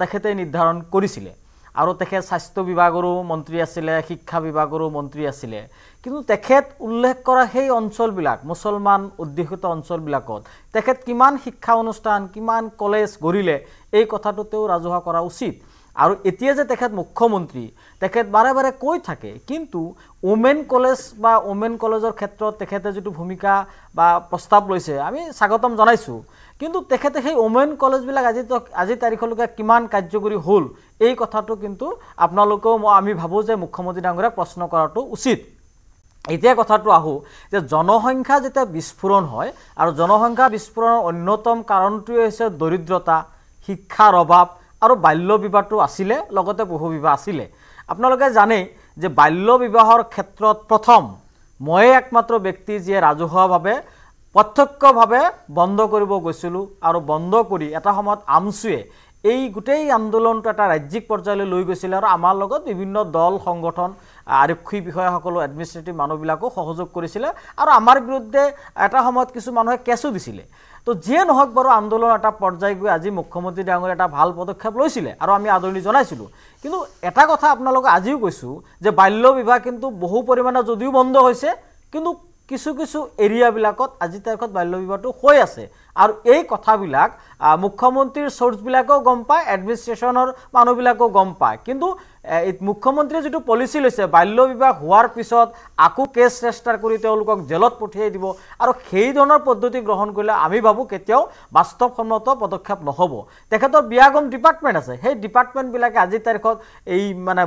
Speaker 5: তেখেতে নিৰ্ধাৰণ কৰিছিলে আৰু তেখেত স্বাস্থ্য বিভাগৰো মন্ত্ৰী আছিলে শিক্ষা বিভাগৰো মন্ত্ৰী আছিলে কিন্তু তেখেত উল্লেখ কৰা সেই অঞ্চলবিলাক মুছলমান অধ্যুষিত অঞ্চলবিলাকত তেখেত কিমান শিক্ষা অনুষ্ঠান কিমান কলেজ গঢ়িলে এই কথাটো তেওঁ ৰাজহুৱা কৰা উচিত আৰু এতিয়া যে তেখেত মুখ্যমন্ত্ৰী তেখেত বাৰে বাৰে কৈ থাকে কিন্তু ওমেন কলেজ বা ওমেন কলেজৰ ক্ষেত্ৰত তেখেতে যিটো ভূমিকা বা প্ৰস্তাৱ লৈছে আমি স্বাগতম জনাইছোঁ কিন্তু তেখেতে সেই ওমেন কলেজবিলাক আজি আজি তাৰিখলৈকে কিমান কাৰ্যকৰী হল এই কথাটো কিন্তু আপোনালোকেও মই আমি ভাবোঁ যে মুখ্যমন্ত্ৰী ডাঙৰিয়া প্ৰশ্ন কৰাটো উচিত এতিয়া কথাটো আহোঁ যে জনসংখ্যা যেতিয়া বিস্ফোৰণ হয় আৰু জনসংখ্যা বিস্ফোৰণৰ অন্যতম কাৰণটোৱে হৈছে দৰিদ্ৰতা শিক্ষাৰ অভাৱ আৰু বাল্য বিবাহটো আছিলে লগতে বহু বিবাহ আছিলে আপোনালোকে জানেই যে বাল্য বিবাহৰ ক্ষেত্ৰত প্ৰথম ময়ে একমাত্ৰ ব্যক্তি যিয়ে ৰাজহুৱাভাৱে প্ৰত্যক্ষভাৱে বন্ধ কৰিব গৈছিলোঁ আৰু বন্ধ কৰি এটা সময়ত আমচুৱে এই গোটেই আন্দোলনটো এটা ৰাজ্যিক পৰ্যায়লৈ লৈ গৈছিলে আৰু আমাৰ লগত বিভিন্ন দল সংগঠন আৰক্ষী বিষয়াসকলো এডমিনিষ্ট্ৰেটিভ মানুহবিলাকো সহযোগ কৰিছিলে আৰু আমাৰ বিৰুদ্ধে এটা সময়ত কিছু মানুহে কেঁচো দিছিলে তো যিয়ে নহওক বাৰু আন্দোলন এটা পৰ্যায় গৈ আজি মুখ্যমন্ত্ৰী ডাঙৰীয়া এটা ভাল পদক্ষেপ লৈছিলে আৰু আমি আদৰণি জনাইছিলোঁ কিন্তু এটা কথা আপোনালোকে আজিও কৈছোঁ যে বাল্য বিভাগ কিন্তু বহু পৰিমাণে যদিও বন্ধ হৈছে কিন্তু কিছু কিছু এৰিয়াবিলাকত আজিৰ তাৰিখত বাল্য বিবাহটো হৈ আছে আৰু এই কথাবিলাক মুখ্যমন্ত্ৰীৰ চৰ্চবিলাকেও গম পায় এডমিনিষ্ট্ৰেশ্যনৰ মানুহবিলাকেও গম পায় কিন্তু মুখ্যমন্ত্ৰীয়ে যিটো পলিচি লৈছে বাল্য বিবাহ হোৱাৰ পিছত আকৌ কেছ ৰেজিষ্টাৰ কৰি তেওঁলোকক জেলত পঠিয়াই দিব আৰু সেই ধৰণৰ পদ্ধতি গ্ৰহণ কৰিলে আমি ভাবোঁ কেতিয়াও বাস্তৱসন্মত পদক্ষেপ নহ'ব তেখেতৰ বিয়াগম ডিপাৰ্টমেণ্ট আছে সেই ডিপাৰ্টমেণ্টবিলাকে আজিৰ তাৰিখত এই মানে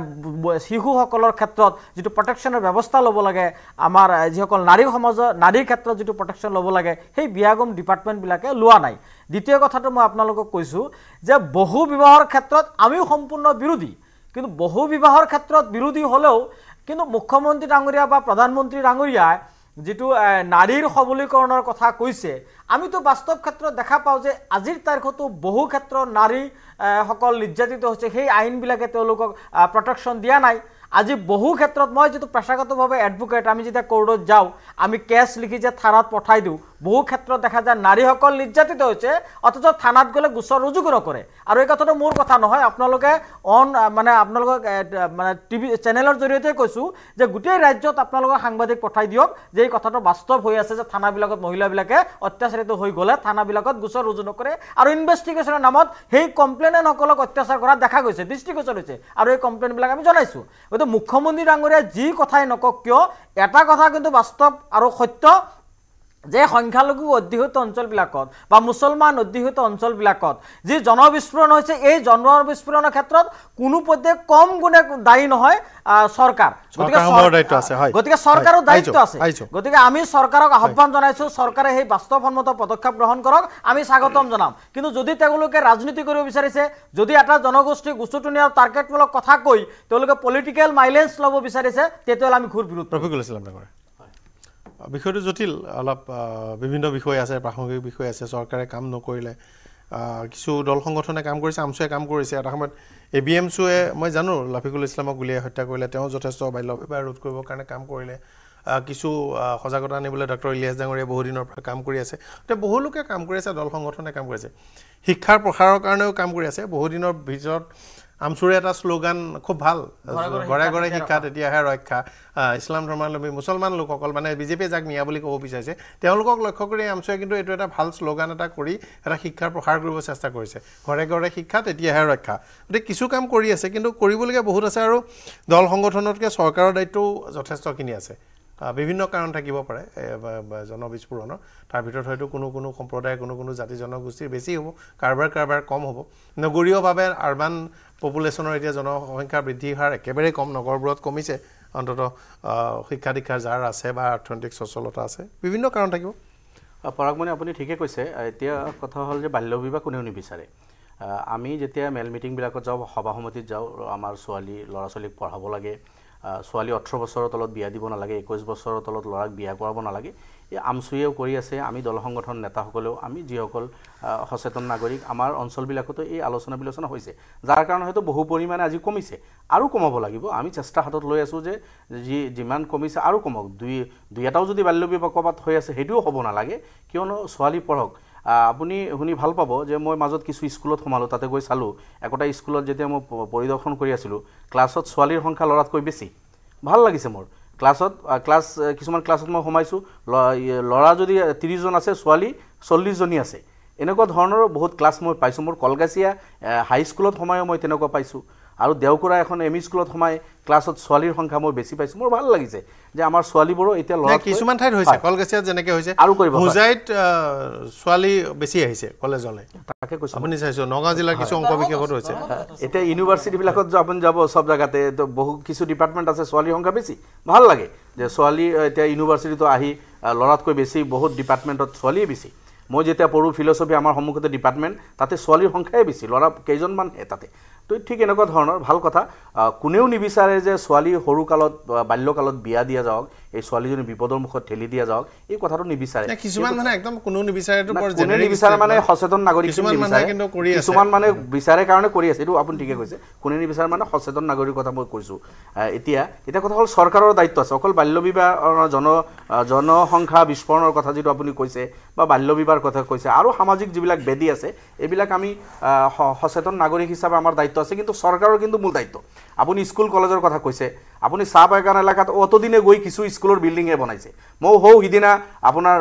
Speaker 5: শিশুসকলৰ ক্ষেত্ৰত যিটো প্ৰটেকশ্যনৰ ব্যৱস্থা ল'ব লাগে আমাৰ যিসকল নাৰী সমাজৰ নাৰীৰ ক্ষেত্ৰত যিটো প্ৰটেকশ্যন ল'ব লাগে সেই বিয়াগম ডিপাৰ্টমেণ্টবিলাক বিলাকে লোৱা নাই দ্বিতীয় কথাটো মই আপোনালোকক কৈছোঁ যে বহু বিবাহৰ ক্ষেত্ৰত আমিও সম্পূৰ্ণ বিৰোধী কিন্তু বহু বিবাহৰ ক্ষেত্ৰত বিৰোধী হ'লেও কিন্তু মুখ্যমন্ত্ৰী ডাঙৰীয়া বা প্ৰধানমন্ত্ৰী ডাঙৰীয়াই যিটো নাৰীৰ সবলীকৰণৰ কথা কৈছে আমিতো বাস্তৱ ক্ষেত্ৰত দেখা পাওঁ যে আজিৰ তাৰিখতো বহু ক্ষেত্ৰত নাৰীসকল নিৰ্যাতিত হৈছে সেই আইনবিলাকে তেওঁলোকক প্ৰটেকশ্যন দিয়া নাই আজি বহু ক্ষেত্ৰত মই যিটো পেচাগতভাৱে এডভোকেট আমি যেতিয়া কোৰ্টত যাওঁ আমি কেছ লিখি যে থানাত পঠাই দিওঁ বহু ক্ষেত্ৰত দেখা যায় নাৰীসকল নিৰ্যাতিত হৈছে অথচ থানাত গ'লে গোচৰ ৰুজু নকৰে আৰু এই কথাটো মোৰ কথা নহয় আপোনালোকে অন মানে আপোনালোকক মানে টিভি চেনেলৰ জৰিয়তে কৈছোঁ যে গোটেই ৰাজ্যত আপোনালোকক সাংবাদিক পঠাই দিয়ক যে এই কথাটো বাস্তৱ হৈ আছে যে থানাবিলাকত মহিলাবিলাকে অত্যাচাৰিত হৈ গ'লে থানাবিলাকত গোচৰ ৰুজু নকৰে আৰু ইনভেষ্টিগেশ্যনৰ নামত সেই কমপ্লেইনে সকলক অত্যাচাৰ কৰা দেখা গৈছে দৃষ্টিগোচৰ হৈছে আৰু এই কমপ্লেইনবিলাক আমি জনাইছোঁ গতিকে মুখ্যমন্ত্ৰী ডাঙৰীয়াই যি কথাই নকওক কিয় এটা কথা কিন্তু বাস্তৱ আৰু সত্য যে সংখ্যালঘু অধ্যুষিত অঞ্চলবিলাকত বা মুছলমান অধ্যুষিত অঞ্চলবিলাকত যি জনবিস্ফোৰণ হৈছে এই জন বিস্ফোৰণৰ ক্ষেত্ৰত কোনোপধ্যে কম গুণে দায়ী নহয় চৰকাৰ গতিকে
Speaker 1: গতিকে চৰকাৰৰ দায়িত্ব আছে
Speaker 5: গতিকে আমি চৰকাৰক আহ্বান জনাইছো চৰকাৰে সেই বাস্তৱসন্মত পদক্ষেপ গ্ৰহণ কৰক আমি স্বাগতম জনাম কিন্তু যদি তেওঁলোকে ৰাজনীতি কৰিব বিচাৰিছে যদি এটা জনগোষ্ঠী গুচুটনি আৰু টাৰ্গেটমূলক কথা কৈ তেওঁলোকে পলিটিকেল মাইলেঞ্চ ল'ব বিচাৰিছে তেতিয়াহ'লে আমি ঘূৰ বিৰোধ বিষয়টো জটিল
Speaker 1: অলপ বিভিন্ন বিষয় আছে প্ৰাসংগিক বিষয় আছে চৰকাৰে কাম নকৰিলে কিছু দল সংগঠনে কাম কৰিছে আমচুৱে কাম কৰিছে এটা সময়ত এ বি এম চুৱে মই জানো লাফিকুল ইছলামক গুলীয়াই হত্যা কৰিলে তেওঁ যথেষ্ট বাল্য বিবাহ ৰোধ কৰিবৰ কাৰণে কাম কৰিলে কিছু সজাগতা আনিবলৈ ডক্টৰ ইলিয়াছ ডাঙৰীয়া বহুদিনৰ পৰা কাম কৰি আছে এতিয়া বহু লোকে কাম কৰি আছে দল সংগঠনে কাম কৰি আছে শিক্ষাৰ প্ৰসাৰৰ কাৰণেও কাম কৰি আছে বহুদিনৰ ভিতৰত আমচুৰে এটা শ্লোগান খুব ভাল ঘৰে ঘৰে শিক্ষা তেতিয়াহে ৰক্ষা ইছলাম ধৰ্মাৱলম্বী মুছলমান লোকসকল মানে বিজেপিয়ে যাক মিয়া বুলি ক'ব বিচাৰিছে তেওঁলোকক লক্ষ্য কৰি আমচুৰে কিন্তু এইটো এটা ভাল শ্লোগান এটা কৰি এটা শিক্ষাৰ প্ৰসাৰ কৰিব চেষ্টা কৰিছে ঘৰে ঘৰে শিক্ষা তেতিয়াহে ৰক্ষা গতিকে কিছু কাম কৰি আছে কিন্তু কৰিবলগীয়া বহুত আছে আৰু দল সংগঠনতকৈ চৰকাৰৰ দায়িত্বও যথেষ্টখিনি আছে বিভিন্ন কাৰণ থাকিব পাৰে জনবিস্ফোৰণৰ তাৰ ভিতৰত হয়তো কোনো কোনো সম্প্ৰদায় কোনো কোনো জাতি জনগোষ্ঠীৰ বেছি হ'ব কাৰোবাৰ কাৰোবাৰ কম হ'ব নগৰীয়ভাৱে আৰ্বান পপুলেশ্যনৰ এতিয়া জনসংখ্যা বৃদ্ধিৰ হাৰ একেবাৰে কম নগৰবোৰত কমিছে অন্ততঃ শিক্ষা দীক্ষাৰ যাৰ আছে বা অৰ্থনৈতিক সচলতা আছে বিভিন্ন কাৰণ থাকিব
Speaker 2: মানে আপুনি ঠিকে কৈছে এতিয়া কথা হ'ল যে বাল্য বিবাহ কোনেও নিবিচাৰে আমি যেতিয়া মেল মিটিংবিলাকত যাওঁ সভা সমিতিত যাওঁ আমাৰ ছোৱালী ল'ৰা ছোৱালীক পঢ়াব লাগে ছোৱালী ওঠৰ বছৰৰ তলত বিয়া দিব নালাগে একৈছ বছৰৰ তলত ল'ৰাক বিয়া কৰাব নালাগে আমচুৱেও কৰি আছে আমি দল সংগঠন নেতাসকলেও আমি যিসকল সচেতন নাগৰিক আমাৰ অঞ্চলবিলাকতো এই আলোচনা বিলোচনা হৈছে যাৰ কাৰণে হয়তো বহু পৰিমাণে আজি কমিছে আৰু কমাব লাগিব আমি চেষ্টা হাতত লৈ আছোঁ যে যি যিমান কমিছে আৰু কমক দুই দুই এটাও যদি বাল্য বিপক্ষপাত হৈ আছে সেইটোও হ'ব নালাগে কিয়নো ছোৱালী পঢ়ক আপুনি শুনি ভাল পাব যে মই মাজত কিছু স্কুলত সোমালোঁ তাতে গৈ চালোঁ একোটা স্কুলত যেতিয়া মই পৰিদৰ্শন কৰি আছিলোঁ ক্লাছত ছোৱালীৰ সংখ্যা ল'ৰাতকৈ বেছি ভাল লাগিছে মোৰ ক্লাছত ক্লাছ কিছুমান ক্লাছত মই সোমাইছোঁ ল'ৰা যদি ত্ৰিছজন আছে ছোৱালী চল্লিছজনী আছে এনেকুৱা ধৰণৰ বহুত ক্লাছ মই পাইছোঁ মোৰ কলগাছিয়া হাইস্কুলত সোমায়ো মই তেনেকুৱা পাইছোঁ আৰু দেওকুৰা এখন এম ই স্কুলত সোমাই ক্লাছত ছোৱালীৰ সংখ্যা মই বেছি পাইছোঁ মোৰ ভাল লাগিছে যে আমাৰ ছোৱালীবোৰো এতিয়া ল'ৰা কিছুমান ঠাইত হৈছে কলগছিয়াত
Speaker 1: যেনেকৈ হৈছে আৰু কৰিব হোজাইত ছোৱালী বেছি আহিছে কলেজলৈ তাকে কৈছোঁ আপুনি চাইছোঁ নগাঁও জিলাৰ কিছু অংশ বিশেষত হৈছে
Speaker 2: এতিয়া ইউনিভাৰ্চিটিবিলাকত আপুনি যাব চব জেগাতে তো বহু কিছু ডিপাৰ্টমেণ্ট আছে ছোৱালীৰ সংখ্যা বেছি ভাল লাগে যে ছোৱালী এতিয়া ইউনিভাৰ্চিটিতো আহি ল'ৰাতকৈ বেছি বহুত ডিপাৰ্টমেণ্টত ছোৱালীয়ে বেছি মই যেতিয়া পঢ়োঁ ফিলচফি আমাৰ সন্মুখতে ডিপাৰ্টমেণ্ট তাতে ছোৱালীৰ সংখ্যাই বেছি ল'ৰা কেইজনমানহে তাতে তো ঠিক এনেকুৱা ধৰণৰ ভাল কথা কোনেও নিবিচাৰে যে ছোৱালী সৰুকালত বাল্যকালত বিয়া দিয়া যাওক এই ছোৱালীজনী বিপদৰ মুখত ঠেলি দিয়া যাওক এই কথাটো নিবিচাৰে কিছুমান
Speaker 1: মানে একদম কোনো নিবিচাৰে কোনে নিবিচাৰে মানে সচেতন নাগৰিক কিছুমান
Speaker 2: মানে বিচাৰে কাৰণে কৰি আছে এইটো আপুনি ঠিকে কৈছে কোনে নিবিচাৰে মানে সচেতন নাগৰিক কথা মই কৈছোঁ এতিয়া এতিয়া কথা হ'ল চৰকাৰৰ দায়িত্ব আছে অকল বাল্য বিবাহৰ জন জনসংখ্যা বিস্ফোৰণৰ কথা যিটো আপুনি কৈছে বা বাল্য বিবাহৰ কথা কৈছে আৰু সামাজিক যিবিলাক বেদি আছে এইবিলাক আমি সচেতন নাগৰিক হিচাপে আমাৰ দায়িত্ব আছে কিন্তু চৰকাৰৰ কিন্তু মূল দায়িত্ব আপুনি স্কুল কলেজৰ কথা কৈছে আপুনি চাহ বাগান এলেকাত অতদিনে গৈ কিছু স্কুলৰ বিল্ডিঙে বনাইছে মই হৌ সিদিনা আপোনাৰ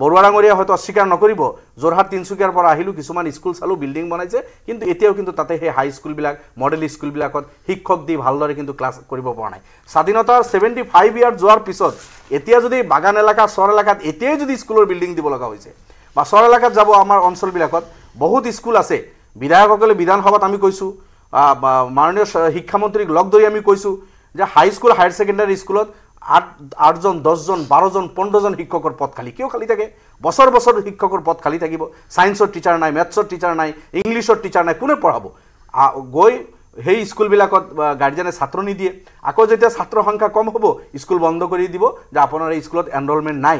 Speaker 2: বৰুৱা ডাঙৰীয়া হয়তো অস্বীকাৰ নকৰিব যোৰহাট তিনিচুকীয়াৰ পৰা আহিলোঁ কিছুমান স্কুল চালোঁ বিল্ডিং বনাইছে কিন্তু এতিয়াও কিন্তু তাতে সেই হাই স্কুলবিলাক মডেল স্কুলবিলাকত শিক্ষক দি ভালদৰে কিন্তু ক্লাছ কৰিব পৰা নাই স্বাধীনতাৰ ছেভেণ্টি ফাইভ ইয়াৰ যোৱাৰ পিছত এতিয়া যদি বাগান এলেকা চৰ এলেকাত এতিয়াই যদি স্কুলৰ বিল্ডিং দিব লগা হৈছে বা চৰ এলেকাত যাব আমাৰ অঞ্চলবিলাকত বহুত স্কুল আছে বিধায়কসকলে বিধানসভাত আমি কৈছোঁ মাননীয় শিক্ষামন্ত্ৰীক লগ ধৰি আমি কৈছোঁ যে হাই স্কুল হায়াৰ ছেকেণ্ডাৰী স্কুলত আঠ আঠজন দহজন বাৰজন পোন্ধৰজন শিক্ষকৰ পদ খালী কিয় খালী থাকে বছৰ বছৰ শিক্ষকৰ পদ খালী থাকিব ছায়েন্সৰ টিচাৰ নাই মেথছৰ টিচাৰ নাই ইংলিছৰ টিচাৰ নাই কোনে পঢ়াব গৈ সেই স্কুলবিলাকত গাৰ্জেনে ছাত্ৰ নিদিয়ে আকৌ যেতিয়া ছাত্ৰ সংখ্যা কম হ'ব স্কুল বন্ধ কৰি দিব যে আপোনাৰ এই স্কুলত এনৰলমেণ্ট নাই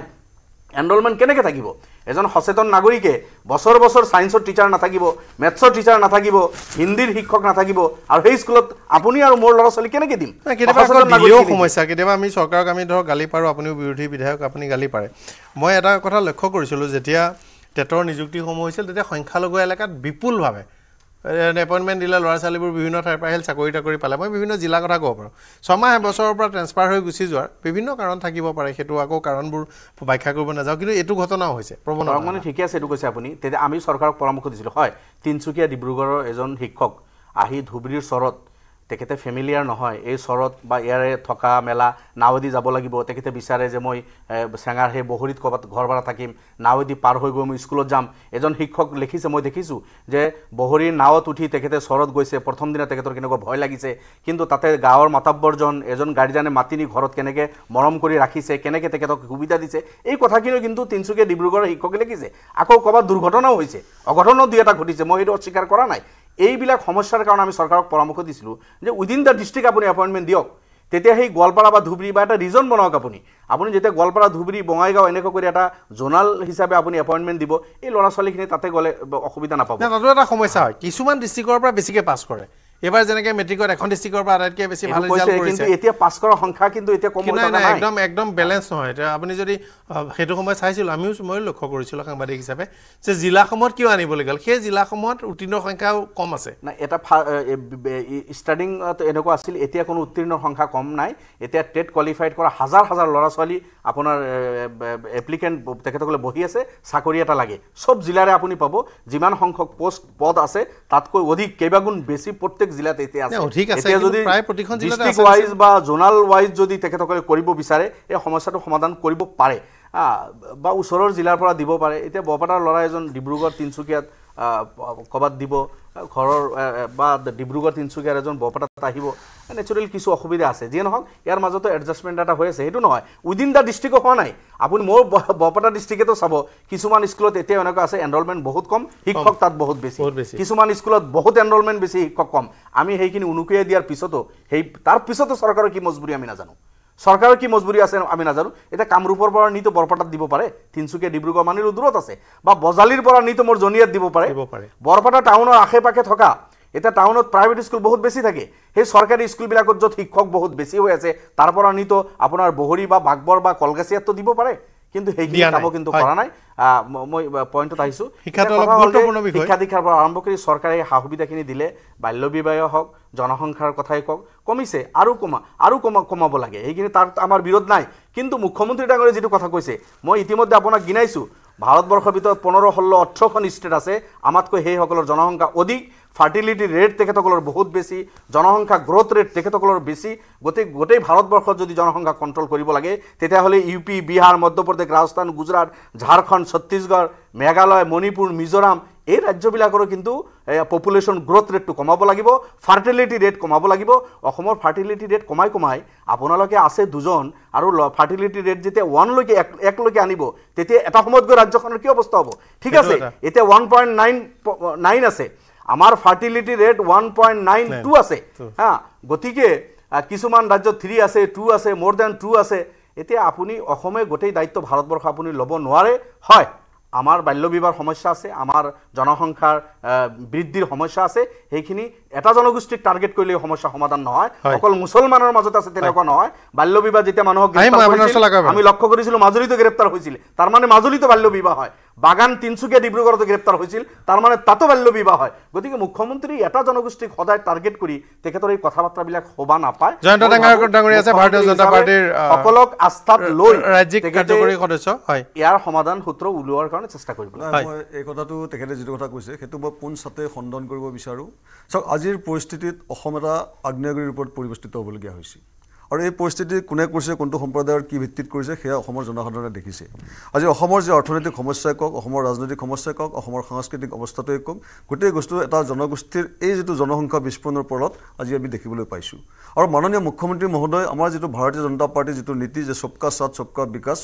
Speaker 2: এনৰলমেণ্ট কেনেকৈ থাকিব এজন সচেতন নাগৰিকে বছৰ বছৰ ছায়েন্সৰ টিচাৰ নাথাকিব মেথছৰ টিচাৰ নাথাকিব হিন্দীৰ শিক্ষক নাথাকিব আৰু সেই স্কুলত আপুনি আৰু মোৰ ল'ৰা ছোৱালী কেনেকৈ দিম
Speaker 1: কেতিয়াবা সমস্যা কেতিয়াবা আমি চৰকাৰক আমি ধৰক গালি পাৰোঁ আপুনিও বিৰোধী বিধায়ক আপুনি গালি পাৰে মই এটা কথা লক্ষ্য কৰিছিলোঁ যেতিয়া টেটৰ নিযুক্তিসমূহ হৈছিল তেতিয়া সংখ্যালঘু এলেকাত বিপুলভাৱে এপইণ্টমেণ্ট দিলে ল'ৰা ছোৱালীবোৰ বিভিন্ন ঠাইৰ পৰা আহিল চাকৰি তাকৰি পালে মই বিভিন্ন জিলাৰ কথা ক'ব পাৰোঁ ছমাহ এবছৰৰ পৰা ট্ৰেন্সফাৰ হৈ গুচি যোৱাৰ বিভিন্ন কাৰণ থাকিব পাৰে সেইটো আকৌ কাৰণবোৰ ব্যাখ্যা কৰিব নাযাওঁ কিন্তু এইটো ঘটনাও হৈছে প্ৰৱণ মানে ঠিকে আছে এইটো কৈছে আপুনি তেতিয়া আমি চৰকাৰক পৰামৰ্শ দিছিলোঁ হয়
Speaker 2: তিনিচুকীয়া ডিব্ৰুগড়ৰ এজন শিক্ষক আহি ধুবুৰীৰ চৰত তেখেতে ফেমিলিয়াৰ নহয় এই চৰত বা ইয়াৰে থকা মেলা নাৱেদি যাব লাগিব তেখেতে বিচাৰে যে মই চেঙাৰ সেই বহৰীত ক'ৰবাত ঘৰ ভাড়া থাকিম নাৱেদি পাৰ হৈ গৈ মই স্কুলত যাম এজন শিক্ষক লিখিছে মই দেখিছোঁ যে বহৰীৰ নাৱত উঠি তেখেতে চৰত গৈছে প্ৰথম দিনা তেখেতৰ কেনেকুৱা ভয় লাগিছে কিন্তু তাতে গাঁৱৰ মাতাব্বৰজন এজন গাৰ্জেনে মাতি নি ঘৰত কেনেকৈ মৰম কৰি ৰাখিছে কেনেকৈ তেখেতক সুবিধা দিছে এই কথাখিনিও কিন্তু তিনিচুকীয়া ডিব্ৰুগড়ৰ শিক্ষকে লিখিছে আকৌ ক'ৰবাত দুৰ্ঘটনাও হৈছে অঘটনো দুই এটা ঘটিছে মই এইটো অস্বীকাৰ কৰা নাই এইবিলাক সমস্যাৰ কাৰণে আমি চৰকাৰক পৰামৰ্শ দিছিলোঁ যে উইদিন দ্য ডিষ্ট্ৰিক্ট আপুনি এপইণ্টমেণ্ট দিয়ক তেতিয়া সেই গোৱালপাৰা বা ধুবুৰী বা এটা ৰিজন বনাওক আপুনি আপুনি যেতিয়া গোৱালপাৰা ধুবুৰী বঙাইগাঁও এনেকৈ কৰি এটা জোনাল হিচাপে আপুনি এপইণ্টমেণ্ট দিব এই ল'ৰা ছোৱালীখিনি তাতে গ'লে অসুবিধা নাপাব
Speaker 1: তাতো এটা সমস্যা হয় কিছুমান ডিষ্ট্ৰিক্টৰ পৰা বেছিকৈ পাছ কৰে এবাৰ যেনেকে মেট্ৰিকত এখন ডিষ্ট্ৰিক্টৰ পৰা আটাইতকৈ বেছি ভাল ৰিজাল্ট কৰিছে কিন্তু এতিয়া পাস কৰা সংখ্যা কিন্তু এতিয়া কম হৈ নাই একদম একদম ব্যালেন্স নহয় এটা আপুনি যদি সেইটো সময় চাইছিল আমিও মই লক্ষ্য কৰিছিলোঁ সাংবাদিক হিচাপে যে জিলাসমূহত কিয় আনিবলৈ গ'ল সেই জিলাসমূহত উত্তীৰ্ণৰ সংখ্যাও কম আছে
Speaker 2: নাই এটা ষ্টাৰ্টিঙত এনেকুৱা আছিল এতিয়া কোনো উত্তীৰ্ণ সংখ্যা কম নাই এতিয়া টেট কোৱালিফাইড কৰা হাজাৰ হাজাৰ ল'ৰা ছোৱালী আপোনাৰ এপ্লিকেণ্ট তেখেতসকলে বহি আছে চাকৰি এটা লাগে চব জিলাৰে আপুনি পাব যিমান সংখ্যক পষ্ট পদ আছে তাতকৈ অধিক কেইবাগুণ বেছি প্ৰত্যেক প্ৰত্যেক জেলাতে এতে আছে ঠিক আছে এতে যদি প্ৰায় প্ৰতিখন জেলাতে ওয়াইজ বা জোনাল ওয়াইজ যদি তেখেত সকলে কৰিব বিচাৰে এই সমস্যাটো সমাধান কৰিব পাৰে বা উসৰৰ জেলাৰ পৰা দিব পাৰে এতে বপাটাৰ লড়াই এজন ডিব্ৰুগড় তিনসুকিয়াত ক'ৰবাত দিব ঘৰৰ বা ডিব্ৰুগড় তিনিচুকীয়াৰ এজন বৰপেটাত আহিব নেচুৰেল কিছু অসুবিধা আছে যিয়ে নহওক ইয়াৰ মাজতো এডজাষ্টমেণ্ট এটা হৈ আছে সেইটো নহয় উইদিন দ্য ডিষ্ট্ৰিক্টো হোৱা নাই আপুনি মোৰ বৰপেটা ডিষ্ট্ৰিক্টতো চাব কিছুমান স্কুলত এতিয়াও এনেকুৱা আছে এনৰলমেণ্ট বহুত কম শিক্ষক তাত বহুত বেছি কিছুমান স্কুলত বহুত এনৰলমেণ্ট বেছি শিক্ষক কম আমি সেইখিনি উনুকিয়াই দিয়াৰ পিছতো সেই তাৰ পিছতো চৰকাৰৰ কি মজবুৰি আমি নাজানো চৰকাৰৰ কি মজবুৰি আছে আমি নাজানো এতিয়া কামৰূপৰ পৰা নিতো বৰপেটাত দিব পাৰে তিনিচুকীয়া ডিব্ৰুগড় মানিৰো দূৰত আছে বা বজালিৰ পৰা নিতো মোৰ জনিয়াত দিব পাৰে দিব বৰপেটা টাউনৰ আশে পাশে থকা এতিয়া টাউনত প্ৰাইভেট স্কুল বহুত বেছি থাকে সেই চৰকাৰী স্কুলবিলাকত য'ত শিক্ষক বহুত বেছি হৈ আছে তাৰ পৰা নিতো আপোনাৰ বহৰী বা বাগবৰ বা কলগাছিয়াততো দিব পাৰে কিন্তু সেইখিনি কাম কিন্তু কৰা নাই মই পইণ্টত আহিছোঁ শিক্ষা দীক্ষাৰ পৰা আৰম্ভ কৰি চৰকাৰে সা সুবিধাখিনি দিলে বাল্য বিবাহ হওক জনসংখ্যাৰ কথাই কওক কমিছে আৰু কমা আৰু কমা কমাব লাগে সেইখিনি তাত আমাৰ বিৰোধ নাই কিন্তু মুখ্যমন্ত্ৰী ডাঙৰে যিটো কথা কৈছে মই ইতিমধ্যে আপোনাক গিনাইছোঁ ভাৰতবৰ্ষৰ ভিতৰত পোন্ধৰ ষোল্ল ওঠৰখন ষ্টেট আছে আমাতকৈ সেইসকলৰ জনসংখ্যা অধিক ফাৰ্টিলিটি ৰেট তেখেতসকলৰ বহুত বেছি জনসংখ্যা গ্ৰ'থ ৰেট তেখেতসকলৰ বেছি গতি গোটেই ভাৰতবৰ্ষত যদি জনসংখ্যা কণ্ট্ৰল কৰিব লাগে তেতিয়াহ'লে ইউ পি বিহাৰ মধ্যপ্ৰদেশ ৰাজস্থান গুজৰাট ঝাৰখণ্ড ছত্তিশগড় মেঘালয় মণিপুৰ মিজোৰাম এই ৰাজ্যবিলাকৰো কিন্তু পপুলেশ্যন গ্ৰ'থ ৰেটটো কমাব লাগিব ফাৰ্টিলিটি ৰেট কমাব লাগিব অসমৰ ফাৰ্টিলিটি ৰেট কমাই কমাই আপোনালোকে আছে দুজন আৰু ফাৰ্টিলিটি ৰেট যেতিয়া ওৱানলৈকে লৈকে এক লৈকে আনিব তেতিয়া এটা সময়ত গৈ ৰাজ্যখনৰ কি অৱস্থা হ'ব ঠিক আছে এতিয়া ওৱান পইণ্ট নাইন নাইন আছে আমার fertility rate one point nine two আছে হ্যাঁ গতি কিছু রাজ্য থ্রি আছে টু আছে মোর দেন টু আছে এতিয়া আপুনি অসমে গোটেই দায়িত্ব ভারতবর্ষ আপুনি লব নোৱাৰে হয় আমাৰ বাল্যবিবাহ সমস্যা আছে আমাৰ জনসংখ্যাৰ বৃদ্ধিৰ সমস্যা আছে সেইখিনি এটা জনগোষ্ঠীক টাৰ্গেট কৰিলে সমস্যা সমাধান নহয় অকল মুসলমানৰ মাজত আছে তেনেকুৱা নহয় বাল্য বিবাহ যেতিয়া মানুহক আমি লক্ষ্য কৰিছিলোঁ মাজুলীতো গ্ৰেপ্তাৰ হৈছিল তাৰ মানে মাজুলীতো বাল্য বিবাহ হয় বাগান তিনিচুকীয়া ডিব্ৰুগড়তো গ্ৰেপ্তাৰ হৈছিল তাৰ মানে তাতো বাল্য বিবাহ হয় গতিকে মুখ্যমন্ত্ৰী এটা জনগোষ্ঠীক সদায় টাৰ্গেট কৰি তেখেতৰ এই কথা বাৰ্তাবিলাক হবা নাপায় জয়ন্ত ডাঙৰীয়া জনতা পাৰ্টীৰ সকলক আস্থাত লৈ ৰাজ্যিক কাৰ্যকৰী সদস্য হয় ইয়াৰ সমাধান সূত্ৰ উলিওৱাৰ কাৰণে চেষ্টা কৰিব
Speaker 6: এই কথাটো তেখেতে যিটো কথা কৈছে সেইটো মই পোনচাতে খণ্ডন কৰিব বিচাৰোঁ চাওক আজি আজিৰ পৰিস্থিতিত অসম এটা আগ্নেয়গিৰিৰ ওপৰত পৰিৱেষ্টিত হ'বলগীয়া হৈছে আৰু এই পৰিস্থিতি কোনে কৰিছে কোনটো সম্প্ৰদায়ৰ কি ভিত্তিত কৰিছে সেয়া অসমৰ জনসাধাৰণে দেখিছে আজি অসমৰ যি অৰ্থনৈতিক সমস্যাই কওক অসমৰ ৰাজনৈতিক সমস্যাই কওক অসমৰ সাংস্কৃতিক অৱস্থাটোৱে কওক গোটেই বস্তু এটা জনগোষ্ঠীৰ এই যিটো জনসংখ্যা বিস্ফোৰণৰ ফলত আজি আমি দেখিবলৈ পাইছোঁ আৰু মাননীয় মুখ্যমন্ত্ৰী মহোদয় আমাৰ যিটো ভাৰতীয় জনতা পাৰ্টীৰ যিটো নীতি যে চবকা স্বাদ চবকা বিকাশ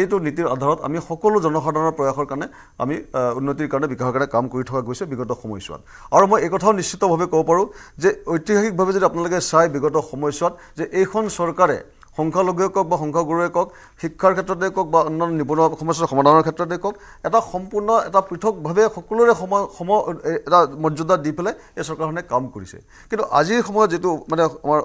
Speaker 6: এইটো নীতিৰ আধাৰত আমি সকলো জনসাধাৰণৰ প্ৰয়াসৰ কাৰণে আমি উন্নতিৰ কাৰণে বিকাশৰ কাৰণে কাম কৰি থকা গৈছে বিগত সময়ছোৱাত আৰু মই এই কথাও নিশ্চিতভাৱে ক'ব পাৰোঁ যে ঐতিহাসিকভাৱে যদি আপোনালোকে চাই বিগত সময়ছোৱাত যে এইখন বৰ্তমান চৰকাৰে সংখ্যালঘুৱে কওক বা সংখ্যাগুৰুৱে কওক শিক্ষাৰ ক্ষেত্ৰতে কওক বা অন্যান্য নিবনুৱা সমস্যাৰ সমাধানৰ ক্ষেত্ৰতে কওক এটা সম্পূৰ্ণ এটা পৃথকভাৱে সকলোৰে সম সম এটা মৰ্যাদা দি পেলাই এই চৰকাৰখনে কাম কৰিছে কিন্তু আজিৰ সময়ত যিটো মানে আমাৰ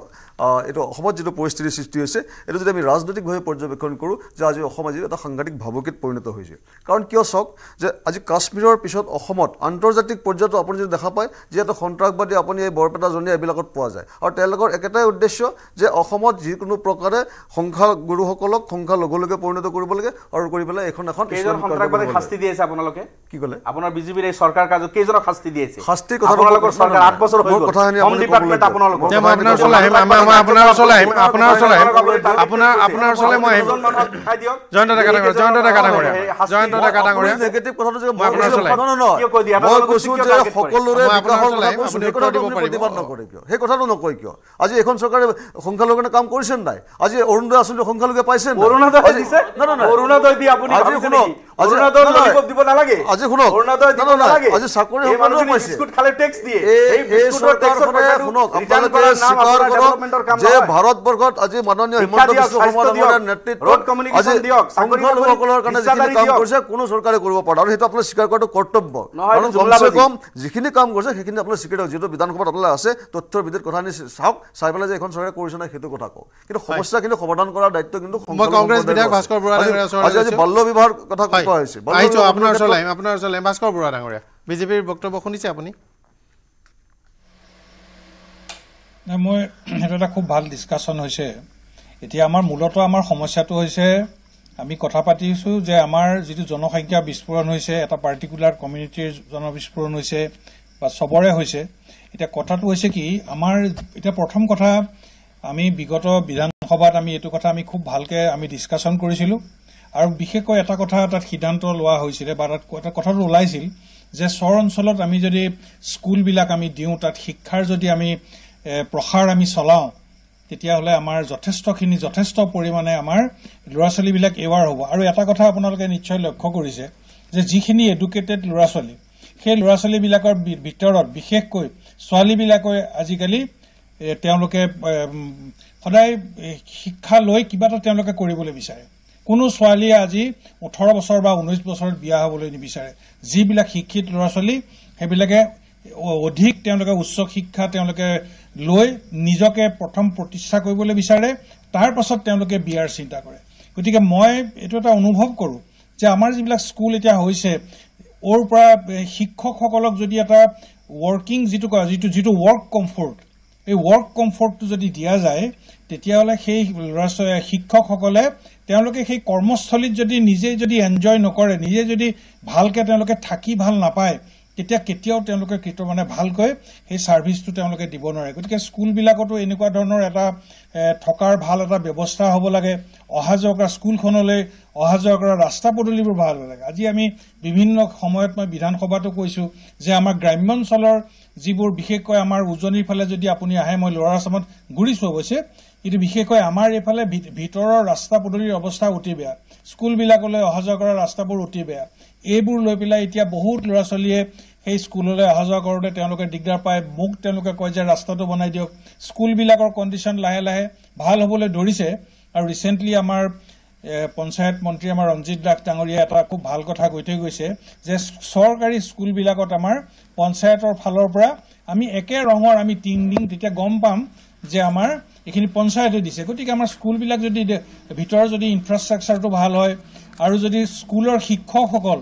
Speaker 6: এইটো অসমত যিটো পৰিস্থিতিৰ সৃষ্টি হৈছে এইটো যদি আমি ৰাজনৈতিকভাৱে পৰ্যবেক্ষণ কৰোঁ যে আজি অসম আজি এটা সাংঘাতিক ভাবুকিত পৰিণত হৈছে কাৰণ কিয় চাওক যে আজি কাশ্মীৰৰ পিছত অসমত আন্তৰ্জাতিক পৰ্যায়তো আপুনি যদি দেখা পায় যিহেতু সন্ত্ৰাসবাদী আপুনি এই বৰপেটাজনীয়া এইবিলাকত পোৱা যায় আৰু তেওঁলোকৰ একেটাই উদ্দেশ্য যে অসমত যিকোনো প্ৰকাৰে সংখ্যাগুৰুসকলক সংখ্যা লগে লগে পৰিণত কৰিব লাগে আৰু কৰি পেলাই এইখন এখন শাস্তি দি
Speaker 2: আপোনালোকে কি ক'লে আপোনাৰ বিজেপিৰ এই চৰকাৰ কাৰ্য কেইজনক শাস্তি দি
Speaker 6: সেই কথাটো নকয় কিয় আজি এখন চৰকাৰে সংখ্যালঘুনে কাম কৰিছে নাই আজি অৰুণোদয় আঁচনি সংখ্যালঘুকে পাইছে আজি শুনক আজি চাকৰি সকলো পাইছে শুনক আপোনালোকে
Speaker 1: বিজেপির বক্তব্য শুনিছে আপনি
Speaker 3: মই সেইটো এটা খুব ভাল ডিছকাশ্যন হৈছে এতিয়া আমাৰ মূলত আমাৰ সমস্যাটো হৈছে আমি কথা পাতিছোঁ যে আমাৰ যিটো জনসংখ্যা বিস্ফোৰণ হৈছে এটা পাৰ্টিকুলাৰ কমিউনিটিৰ জনবিস্ফোৰণ হৈছে বা চবৰে হৈছে এতিয়া কথাটো হৈছে কি আমাৰ এতিয়া প্ৰথম কথা আমি বিগত বিধানসভাত আমি এইটো কথা আমি খুব ভালকৈ আমি ডিছকাশ্যন কৰিছিলোঁ আৰু বিশেষকৈ এটা কথা তাত সিদ্ধান্ত লোৱা হৈছিলে বা তাত এটা কথাটো ওলাইছিল যে চৰ অঞ্চলত আমি যদি স্কুলবিলাক আমি দিওঁ তাত শিক্ষাৰ যদি আমি প্ৰসাৰ আমি চলাওঁ তেতিয়াহ'লে আমাৰ যথেষ্টখিনি যথেষ্ট পৰিমাণে আমাৰ ল'ৰা ছোৱালীবিলাক এৱাৰ হ'ব আৰু এটা কথা আপোনালোকে নিশ্চয় লক্ষ্য কৰিছে যে যিখিনি এডুকেটেড ল'ৰা ছোৱালী সেই ল'ৰা ছোৱালীবিলাকৰ ভিতৰত বিশেষকৈ ছোৱালীবিলাকে আজিকালি তেওঁলোকে সদায় শিক্ষা লৈ কিবা এটা তেওঁলোকে কৰিবলৈ বিচাৰে কোনো ছোৱালীয়ে আজি ওঠৰ বছৰ বা ঊনৈছ বছৰত বিয়া হ'বলৈ নিবিচাৰে যিবিলাক শিক্ষিত ল'ৰা ছোৱালী সেইবিলাকে অধিক তেওঁলোকে উচ্চ শিক্ষা তেওঁলোকে লৈ নিজকে প্ৰথম প্ৰতিষ্ঠা কৰিবলৈ বিচাৰে তাৰ পাছত তেওঁলোকে বিয়াৰ চিন্তা কৰে গতিকে মই এইটো এটা অনুভৱ কৰোঁ যে আমাৰ যিবিলাক স্কুল এতিয়া হৈছে অ'ৰ পৰা শিক্ষকসকলক যদি এটা ৱৰ্কিং যিটো যিটো যিটো ৱৰ্ক কমফৰ্ট এই ৱৰ্ক কমফৰ্টটো যদি দিয়া যায় তেতিয়াহ'লে সেই ল'ৰা ছোৱালী শিক্ষকসকলে তেওঁলোকে সেই কৰ্মস্থলীত যদি নিজে যদি এনজয় নকৰে নিজে যদি ভালকৈ তেওঁলোকে থাকি ভাল নাপায় তেতিয়া কেতিয়াও তেওঁলোকে মানে ভালকৈ সেই চাৰ্ভিচটো তেওঁলোকে দিব নোৱাৰে গতিকে স্কুলবিলাকতো এনেকুৱা ধৰণৰ এটা থকাৰ ভাল এটা ব্যৱস্থা হ'ব লাগে অহা যোৱা কৰা স্কুলখনলৈ অহা যোৱা কৰা ৰাস্তা পদূলিবোৰ ভাল হ'ব লাগে আজি আমি বিভিন্ন সময়ত মই বিধানসভাতো কৈছোঁ যে আমাৰ গ্ৰাম্যাঞ্চলৰ যিবোৰ বিশেষকৈ আমাৰ উজনিৰ ফালে যদি আপুনি আহে মই ল'ৰা আচামত ঘূৰিছোঁ অৱশ্যে কিন্তু বিশেষকৈ আমাৰ এইফালে ভিতৰৰ ৰাস্তা পদূলিৰ অৱস্থা অতি বেয়া স্কুলবিলাকলৈ অহা যোৱা কৰা ৰাস্তাবোৰ অতি বেয়া এইবোৰ লৈ পেলাই এতিয়া বহুত ল'ৰা ছোৱালীয়ে সেই স্কুললৈ অহা যোৱা কৰোঁতে তেওঁলোকে দিগদাৰ পায় মোক তেওঁলোকে কয় যে ৰাস্তাটো বনাই দিয়ক স্কুলবিলাকৰ কণ্ডিশ্যন লাহে লাহে ভাল হ'বলৈ ধৰিছে আৰু ৰিচেণ্টলি আমাৰ পঞ্চায়ত মন্ত্ৰী আমাৰ ৰঞ্জিত দাস ডাঙৰীয়াই এটা খুব ভাল কথা কৈ থৈ গৈছে যে চৰকাৰী স্কুলবিলাকত আমাৰ পঞ্চায়তৰ ফালৰ পৰা আমি একে ৰঙৰ আমি টিং দিং তেতিয়া গম পাম যে আমাৰ এইখিনি পঞ্চায়তে দিছে গতিকে আমাৰ স্কুলবিলাক যদি ভিতৰৰ যদি ইনফ্ৰাষ্ট্ৰাকচাৰটো ভাল হয় আৰু যদি স্কুলৰ শিক্ষকসকল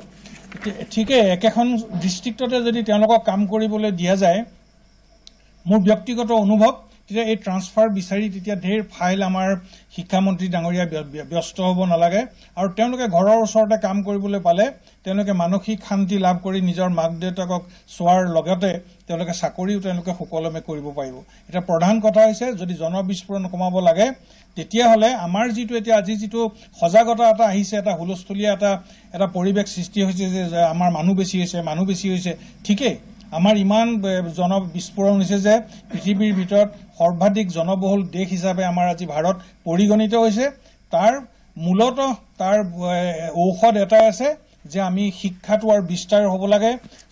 Speaker 3: ঠিকেই একেখন ডিষ্ট্ৰিক্টতে যদি তেওঁলোকক কাম কৰিবলৈ দিয়া যায় মোৰ ব্যক্তিগত অনুভৱ তেতিয়া এই ট্ৰান্সফাৰ বিচাৰি তেতিয়া ঢেৰ ফাইল আমাৰ শিক্ষামন্ত্ৰী ডাঙৰীয়া ব্যস্ত হ'ব নালাগে আৰু তেওঁলোকে ঘৰৰ ওচৰতে কাম কৰিবলৈ পালে তেওঁলোকে মানসিক শান্তি লাভ কৰি নিজৰ মাক দেউতাকক চোৱাৰ লগতে তেওঁলোকে চাকৰিও তেওঁলোকে সুকলমে কৰিব পাৰিব এতিয়া প্ৰধান কথা হৈছে যদি জনবিস্ফোৰণ কমাব লাগে তেতিয়াহ'লে আমাৰ যিটো এতিয়া আজি যিটো সজাগতা এটা আহিছে এটা হুলস্থূলীয়া এটা এটা পৰিৱেশ সৃষ্টি হৈছে যে আমাৰ মানুহ বেছি হৈছে মানুহ বেছি হৈছে ঠিকেই আমাৰ ইমান জন বিস্ফোৰণ হৈছে যে পৃথিৱীৰ ভিতৰত সৰ্বাধিক জনবহুল দেশ হিচাপে আমাৰ আজি ভাৰত পৰিগণিত হৈছে তাৰ মূলত তাৰ ঔষধ এটাই আছে যে আমি শিক্ষাটো আৰু বিস্তাৰ হ'ব লাগে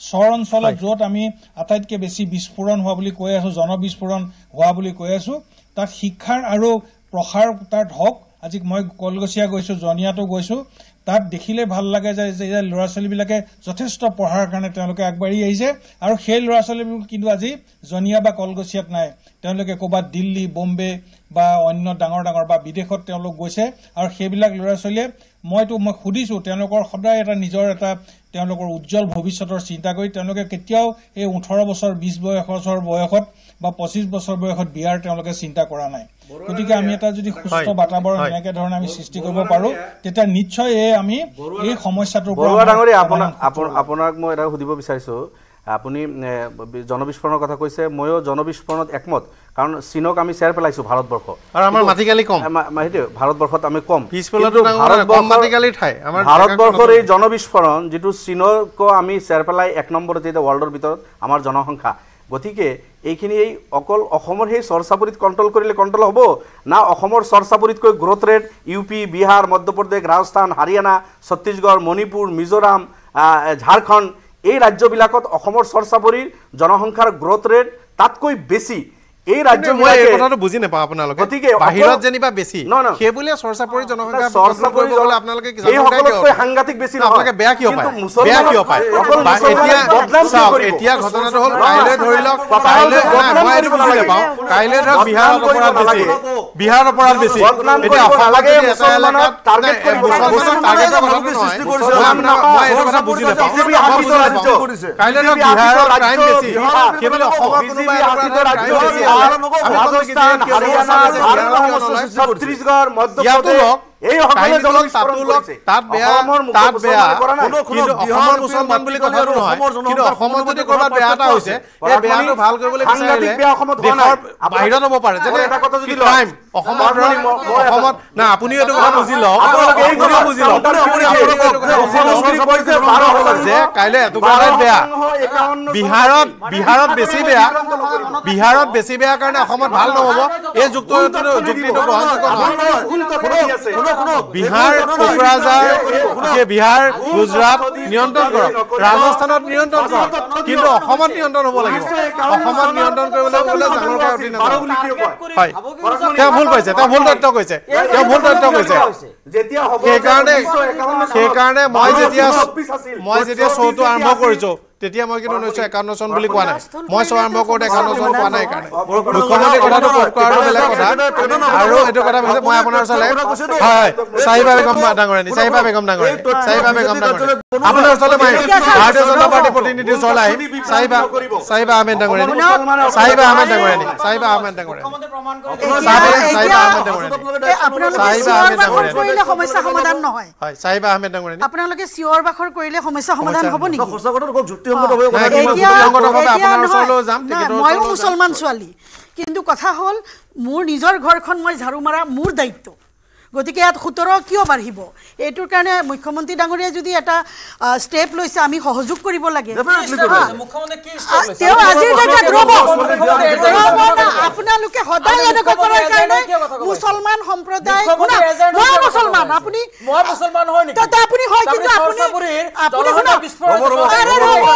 Speaker 3: চৰ অঞ্চলত য'ত আমি আটাইতকৈ বেছি বিস্ফোৰণ হোৱা বুলি কৈ আছো জনবিস্ফোৰণ হোৱা বুলি কৈ আছোঁ তাত শিক্ষাৰ আৰু প্ৰসাৰ তাত হওক আজি মই কলগছিয়া গৈছোঁ জনিয়াতো গৈছোঁ তাত দেখিলে ভাল লাগে যে যে ল'ৰা ছোৱালীবিলাকে যথেষ্ট পঢ়াৰ কাৰণে তেওঁলোকে আগবাঢ়ি আহিছে আৰু সেই ল'ৰা ছোৱালীবোৰ কিন্তু আজি জনিয়া বা কলগছিয়াত নাই তেওঁলোকে ক'ৰবাত দিল্লী বম্বে বা অন্য ডাঙৰ ডাঙৰ বা বিদেশত তেওঁলোক গৈছে আৰু সেইবিলাক ল'ৰা ছোৱালীয়ে মইতো মই সুধিছোঁ তেওঁলোকৰ সদায় এটা নিজৰ এটা তেওঁলোকৰ উজ্জ্বল ভৱিষ্যতৰ চিন্তা কৰি তেওঁলোকে কেতিয়াও এই ওঠৰ বছৰ বিশ বছৰ বয়সত বা পঁচিছ বছৰ বয়সত বিয়াৰ তেওঁলোকে চিন্তা কৰা নাই গতিকে আমি এটা যদি সুস্থ বাতাবৰণ এনেকে ধৰণে আমি সৃষ্টি কৰিব পাৰোঁ তেতিয়া নিশ্চয় এই আমি এই সমস্যাটোৰ
Speaker 2: আপোনাক মই এটা সুধিব বিচাৰিছো আপুনি জনবিস্ফোৰণৰ কথা কৈছে ময়ো জনবিস্ফোৰণত একমত কাৰণ চীনক আমি চেৰ পেলাইছোঁ ভাৰতবৰ্ষ ভাৰতবৰ্ষত আমি কম
Speaker 1: ভাৰতবৰ্ষৰ
Speaker 2: এই জনবিস্ফোৰণ যিটো চীনক আমি চেৰ পেলাই এক নম্বৰত এতিয়া ৱৰ্ল্ডৰ ভিতৰত আমাৰ জনসংখ্যা গতিকে এইখিনি এই অকল অসমৰ সেই চৰ্চাপুৰীত কণ্ট্ৰল কৰিলে কণ্ট্ৰল হ'ব না অসমৰ চৰ্চাপুৰীতকৈ growth rate U P Bihar Madhya Pradesh Rajasthan Haryana Chhattisgarh Manipur Mizoram Jharkhand এই ৰাজ্যবিলাকত অসমৰ চৰ্চাবৰীৰ জনসংখ্যাৰ গ্ৰ'থ ৰেট তাতকৈ বেছি এই ৰাজ্য মই এই কথাটো
Speaker 1: বুজি নাপাওঁ আপোনালোকে গতিকে বাহিৰত যেনিবা বেছি সেই বুলিয়ে চৰ্চা পৰি জনসংখ্যা চৰ্চা কৰি গ'লে আপোনালোকে সাংঘাতিক বেছি আপোনালোকে বেয়া কিয় পায় বেয়া কিয় পায় এতিয়া চাওক এতিয়া ঘটনাটো হ'ল কাইলৈ ধৰি লওক কাইলৈ মই এইটো বুজিব পাওঁ কাইলৈ ধৰক বিহাৰত অপৰাধ বেছি বিহাৰত অপৰাধ বেছি এতিয়া অসমলৈকে এটা এলেকাত টাৰ্গেট কৰি বছৰ বছৰ টাৰ্গেটৰ সৃষ্টি কৰিছে মই আপোনাক মই এইটো কথা বুজি নাপাওঁ কাইলৈ ধৰক বিহাৰত ক্ৰাইম বেছি
Speaker 7: সেইবুলি অসমৰ কোনোবা এটা ৰাজ্য বেছি রাজস্থান হরিয়ানা ছত্তিশগড়
Speaker 6: মধ্যপ্রদেশ এই সকলে দলক তাতুলক তাত বেয়া তাত বেয়া কোনো কোনো অসমৰ মুছলমান বুলি কথা আৰু নহয় কিন্তু অসমত যদি কৰবাত বেয়া এটা হৈছে
Speaker 1: এই বেয়াটো ভাল কৰিবলৈ বিচাৰিলে দেশৰ বাহিৰত হ'ব পাৰে যেনে এটা কথা যদি লওঁ অসমত অসমত না আপুনি এইটো কথা বুজি লওক বুজি লওক যে কাইলৈ এইটো কাৰণে বেয়া বিহাৰত বিহাৰত বেছি বেয়া বিহাৰত বেছি বেয়া কাৰণে অসমত ভাল নহ'ব এই যুক্তিটো যুক্তিটো গ্ৰহণযোগ্য নহয় বিহাৰ কোকৰাঝাৰ বিহাৰ গুজৰাট নিয়ন্ত্ৰণ কৰক ৰাজস্থানত নিয়ন্ত্ৰণ কৰক কিন্তু অসমত নিয়ন্ত্ৰণ হ'ব লাগিব অসমত নিয়ন্ত্ৰণ কৰিবলৈ হয়
Speaker 2: তেওঁ ভুল পাইছে তেওঁ ভুল
Speaker 1: তথ্য কৈছে তেওঁ ভুল তথ্য কৈছে
Speaker 2: সেইকাৰণে সেইকাৰণে মই যেতিয়া
Speaker 1: মই যেতিয়া শ্ব'টো আৰম্ভ কৰিছো তেতিয়া মই কিন্তু ঊনৈশ একান্ন চন বুলি কোৱা নাই মই চব আৰম্ভ কৰোঁ একান্ন চন কোৱা নাই আহমেদ ডাঙৰণী চাৰিবা চাহিবা আহমেদ ডাঙৰ
Speaker 4: বাখৰ কৰিলে ময়ো মুছলমান ছোৱালী কিন্তু কথা হ'ল মোৰ নিজৰ ঘৰখন মই ঝাৰু মৰা মোৰ দায়িত্ব গতিকে ইয়াত সোতৰ কিয় বাঢ়িব এইটোৰ কাৰণে মুখ্যমন্ত্ৰী ডাঙৰীয়াই যদি এটা ষ্টেপ লৈছে আমি সহযোগ কৰিব লাগে মুছলমান সম্প্ৰদায় মুসলমান আপনি মই মুছলমান হয় নেকি তাতে আপনি হয় কিন্তু আপনি আপনি শুনক বিস্ফোরণ আরে হবো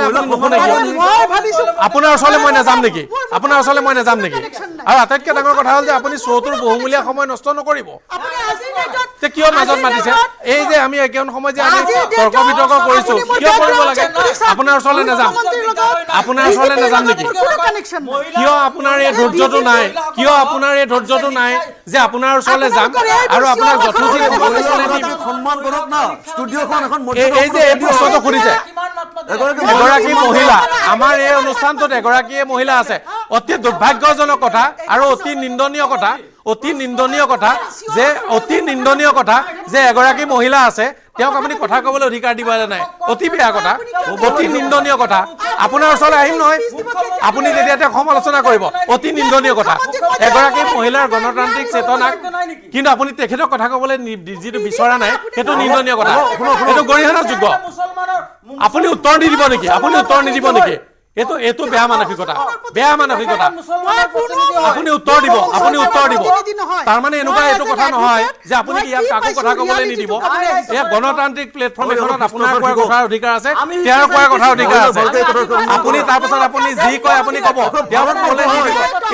Speaker 4: আপোনাৰ
Speaker 1: ওচৰলৈ মই নাযাম নেকি আপোনাৰ ওচৰলৈ মই নাযাম নেকি আৰু আটাইতকৈ ডাঙৰ কথা হ'ল যে আপুনি শ্ব'টোৰ বহুমূলীয়া সময় নষ্ট নকৰিব কিয় মাজত মাতিছে এই যে আমি একেখন সময় যে আমি
Speaker 7: তৰ্ক বিতৰ্ক কৰিছো
Speaker 1: কিয় কৰিব লাগে আপোনাৰ ওচৰলৈ নাযাম আপোনাৰ ওচৰলৈ নাযাম নেকি
Speaker 4: কিয় আপোনাৰ এই ধৈৰ্যটো নাই
Speaker 1: কিয় আপোনাৰ এই ধৈৰ্যটো নাই যে আপোনাৰ ওচৰলৈ যাম
Speaker 7: আৰু আপোনাৰ যথোচিত
Speaker 1: এই যে এই প্ৰশ্নটো সুধিছে এগৰাকী
Speaker 6: এগৰাকী মহিলা
Speaker 1: আমাৰ এই অনুষ্ঠানটোত এগৰাকীয়ে মহিলা আছে অতি দুৰ্ভাগ্যজনক কথা আৰু অতি নিন্দনীয় কথা অতি নিন্দনীয় কথা যে অতি নিন্দনীয় কথা যে এগৰাকী মহিলা আছে তেওঁক আপুনি কথা ক'বলৈ অধিকাৰ দিব যে নাই অতি বেয়া কথা অতি নিন্দনীয় কথা আপোনাৰ ওচৰলৈ আহিম নহয় আপুনি যেতিয়া তেওঁক সমালোচনা কৰিব অতি নিন্দনীয় কথা এগৰাকী মহিলাৰ গণতান্ত্ৰিক চেতনাক কিন্তু আপুনি তেখেতক কথা ক'বলৈ যিটো বিচৰা নাই সেইটো নিন্দনীয় কথা সেইটো গৰিহণাযোগ্য আপুনি উত্তৰ নিদিব নেকি আপুনি উত্তৰ নিদিব নেকি এইটো এইটো বেয়া মানসিকতা বেয়া মানসিকতা
Speaker 5: আপুনি উত্তৰ দিব আপুনি উত্তৰ দিব তাৰমানে এনেকুৱা এইটো কথা নহয় যে আপুনি ইয়াক কাকো কথা ক'বলৈ নিদিব এয়া
Speaker 1: গণতান্ত্ৰিক প্লেটফৰ্ম এখনত আপোনাৰ কোৱাৰ কথাৰ অধিকাৰ আছে তেওঁৰ কোৱাৰ কথাৰ অধিকাৰ আছে আপুনি তাৰপিছত আপুনি যি কয় আপুনি ক'ব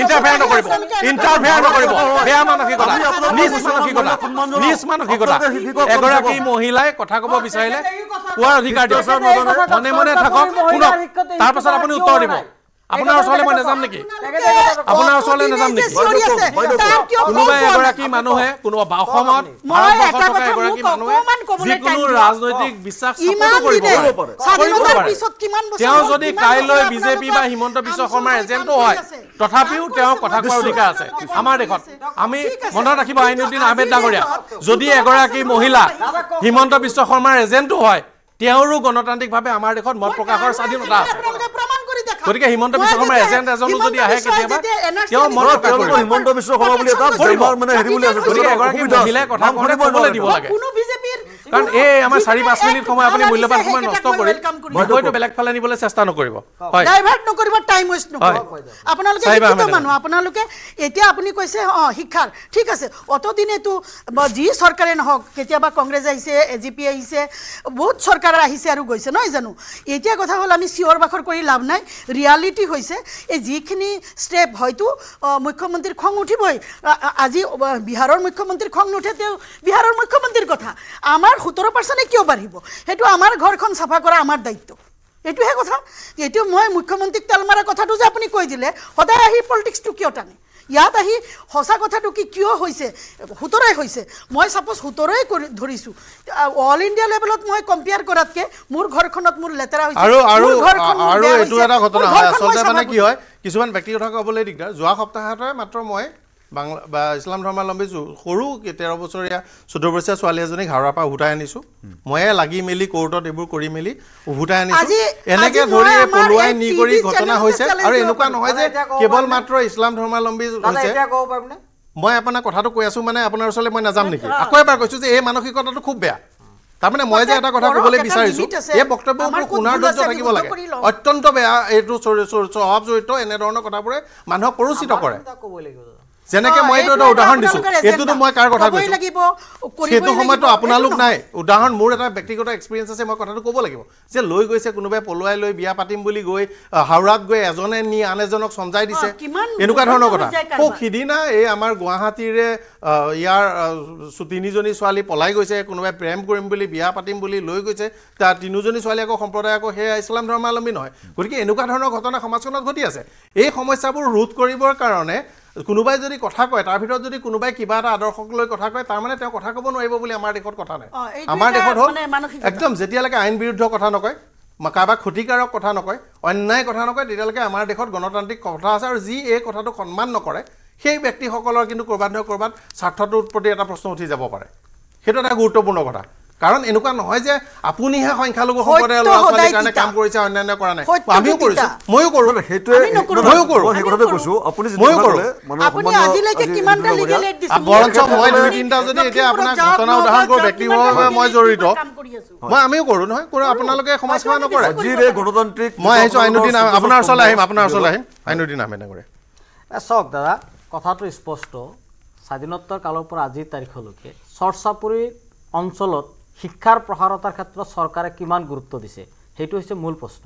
Speaker 1: ইণ্টাৰফেয়াৰ নকৰিব ইণ্টাৰফেয়াৰ নকৰিব বেয়া মানসিকতা নিজ মানসিকতা নিজ মানসিকতা এগৰাকী মহিলাই কথা ক'ব বিচাৰিলে কোৱাৰ অধিকাৰ দিয়ক মনে মনে থাকক শুনক তাৰপাছত আপুনি উত্তৰ দিব আপোনাৰ ওচৰলৈ মই নাযাম নেকি আপোনাৰ ওচৰলৈ নাযাম নেকি কোনোবা এগৰাকী মানুহে কোনোবা অসমত
Speaker 7: যিকোনো ৰাজনৈতিক
Speaker 1: বিশ্বাস
Speaker 4: তেওঁ যদি কাইলৈ
Speaker 1: বিজেপি বা হিমন্ত বিশ্ব শৰ্মাৰ এজেণ্টো হয় তথাপিও তেওঁ কথা কোৱাৰ অধিকাৰ আছে আমাৰ দেশত আমি মনত ৰাখিব আইন উদ্দিন আহমেদ ডাঙৰীয়া যদি এগৰাকী মহিলা হিমন্ত বিশ্ব শৰ্মাৰ এজেণ্টো হয় তেওঁৰো গণতান্ত্ৰিকভাৱে আমাৰ দেশত মত প্ৰকাশৰ স্বাধীনতা আছে গতিকে হিমন্ত বিশ্ব শৰ্মাৰ এজেণ্ট এজনো যদি আহে কেতিয়াবা তেওঁ মনত তেওঁলোকে হিমন্ত বিশ্ব শৰ্মা বুলি এটা পৰিভাৰ মানে হেৰি বুলি আছে গতিকে এগৰাকী মহিলাই কথা মনে কবলৈ দিব লাগে
Speaker 6: কাৰণ এই আমাৰ চাৰি পাঁচ
Speaker 1: মিনিট সময় আপুনি মূল্যৱান সময় নষ্ট কৰি মধ্যটো বেলেগ ফালে নিবলৈ চেষ্টা নকৰিব ডাইভাৰ্ট
Speaker 4: নকৰিব টাইম ৱেষ্ট নকৰিব আপোনালোকে মানুহ আপোনালোকে এতিয়া আপুনি কৈছে অঁ শিক্ষাৰ ঠিক আছে অতদিনেতো যি চৰকাৰে নহওক কেতিয়াবা কংগ্ৰেছ আহিছে এ জি পি আহিছে বহুত চৰকাৰ আহিছে আৰু গৈছে নহয় জানো এতিয়া কথা হ'ল আমি চিঞৰ বাখৰ কৰি লাভ নাই ৰিয়েলিটি হৈছে এই যিখিনি ষ্টেপ হয়তো মুখ্যমন্ত্ৰীৰ খং উঠিবই আজি বিহাৰৰ মুখ্যমন্ত্ৰীৰ খং নুঠে তেওঁ বিহাৰৰ মুখ্যমন্ত্ৰীৰ কথা আমাৰ সোতৰ পাৰ্চেণ্টে কিয় বাঢ়িব সেইটো আমাৰ ঘৰখন চাফা কৰা আমাৰ দায়িত্ব এইটোহে কথা এইটো মই মুখ্যমন্ত্ৰীক তেল মৰা কথাটো যে আপুনি কৈ দিলে সদায় আহি পলিটিক্সটো কিয় টানে ইয়াত আহি সঁচা কথাটো কি কিয় হৈছে সোতৰাই হৈছে মই চাপ'জ সোতৰে কৰি ধৰিছোঁ অল ইণ্ডিয়া লেভেলত মই কম্পেয়াৰ কৰাতকৈ মোৰ ঘৰখনত মোৰ লেতেৰা হৈছে কি হয়
Speaker 1: কিছুমান ব্যক্তিগত কথা ক'বলৈ দিগদাৰ যোৱা সপ্তাহতে মাত্ৰ মই বাংলা বা ইছলাম ধৰ্মাৱলম্বী সৰু তেৰ বছৰীয়া চৈধ্য বছৰীয়া ছোৱালী এজনীক হাওৰাৰ পৰা উভতাই আনিছো মই লাগি মেলি কোৰ্টত এইবোৰ কৰি মেলি উভতাই আনিছো এনেকে ধৰি পলুৱাই নি কৰি ঘটনা হৈছে আৰু এনেকুৱা নহয় যে কেৱল মাত্ৰ ইছলাম ধৰ্মাৱলম্বী হৈছে মই আপোনাৰ কথাটো কৈ আছো মানে আপোনাৰ ওচৰলৈ মই নাযাম নেকি আকৌ এবাৰ কৈছো যে এই মানসিকতাটো খুব বেয়া তাৰমানে মই যে এটা কথা ক'বলৈ বিচাৰিছো এই বক্তব্যবোৰ শুনাৰ ধৈৰ্য থাকিব লাগে অত্যন্ত বেয়া এইটো স্বভাৱ জড়িত এনেধৰণৰ কথাবোৰে মানুহক পৰিচিত কৰে যেনেকে মই এটো এটা উদাহৰণ দিছো এইটোতো মই কাৰ কথা কৈছো
Speaker 4: লাগিব সেইটো সময়তো আপোনালোক নাই
Speaker 1: উদাহৰণ মোৰ এটা ব্যক্তিগত এক্সপিৰিয়েঞ্চ আছে মই কথাটো ক'ব লাগিব যে লৈ গৈছে কোনোবাই পলুৱাই লৈ বিয়া পাতিম বুলি গৈ হাওৰাত গৈ এজনে নি আন এজনক চমজাই দিছে এনেকুৱা ধৰণৰ কথা কওক সিদিনা এই আমাৰ গুৱাহাটীৰে ইয়াৰ তিনিজনী ছোৱালী পলাই গৈছে কোনোবাই প্ৰেম কৰিম বুলি বিয়া পাতিম বুলি লৈ গৈছে তাৰ তিনিওজনী ছোৱালী আকৌ সম্প্ৰদায় আকৌ সেয়া ইছলাম ধৰ্মাৱলম্বী নহয় গতিকে এনেকুৱা ধৰণৰ ঘটনা সমাজখনত ঘটি আছে এই সমস্যাবোৰ ৰোধ কৰিবৰ কাৰণে কোনোবাই যদি কথা কয় তাৰ ভিতৰত যদি কোনোবাই কিবা এটা আদৰ্শক লৈ কথা কয় তাৰমানে তেওঁ কথা ক'ব নোৱাৰিব বুলি আমাৰ দেশত কথা নাই
Speaker 4: আমাৰ দেশত হ'ল একদম
Speaker 1: যেতিয়ালৈকে আইন বিৰুদ্ধ কথা নকয় কাৰোবাক ক্ষতিকাৰক কথা নকয় অন্যায় কথা নকয় তেতিয়ালৈকে আমাৰ দেশত গণতান্ত্ৰিক কথা আছে আৰু যি এই কথাটো সন্মান নকৰে সেই ব্যক্তিসকলৰ কিন্তু ক'ৰবাত নহয় ক'ৰবাত স্বাৰ্থটোৰ প্ৰতি এটা প্ৰশ্ন উঠি যাব পাৰে সেইটো এটা গুৰুত্বপূৰ্ণ কথা কাৰণ এনেকুৱা নহয় যে আপুনিহে সংখ্যালঘু সম্প্ৰদায়ৰ
Speaker 5: আপোনালোকে সমাজ সেৱা নকৰে গণতান্ত্ৰিক মই আহিছো আইনুদ্দিন আহিম আপোনাৰ কথাটো স্পষ্ট স্বাধীনতাৰ কালৰ পৰা আজিৰ তাৰিখলৈকে চৰ্চাপুৰীৰ অঞ্চলত শিক্ষাৰ প্ৰসাৰতাৰ ক্ষেত্ৰত চৰকাৰে কিমান গুৰুত্ব দিছে সেইটো হৈছে মূল প্ৰশ্ন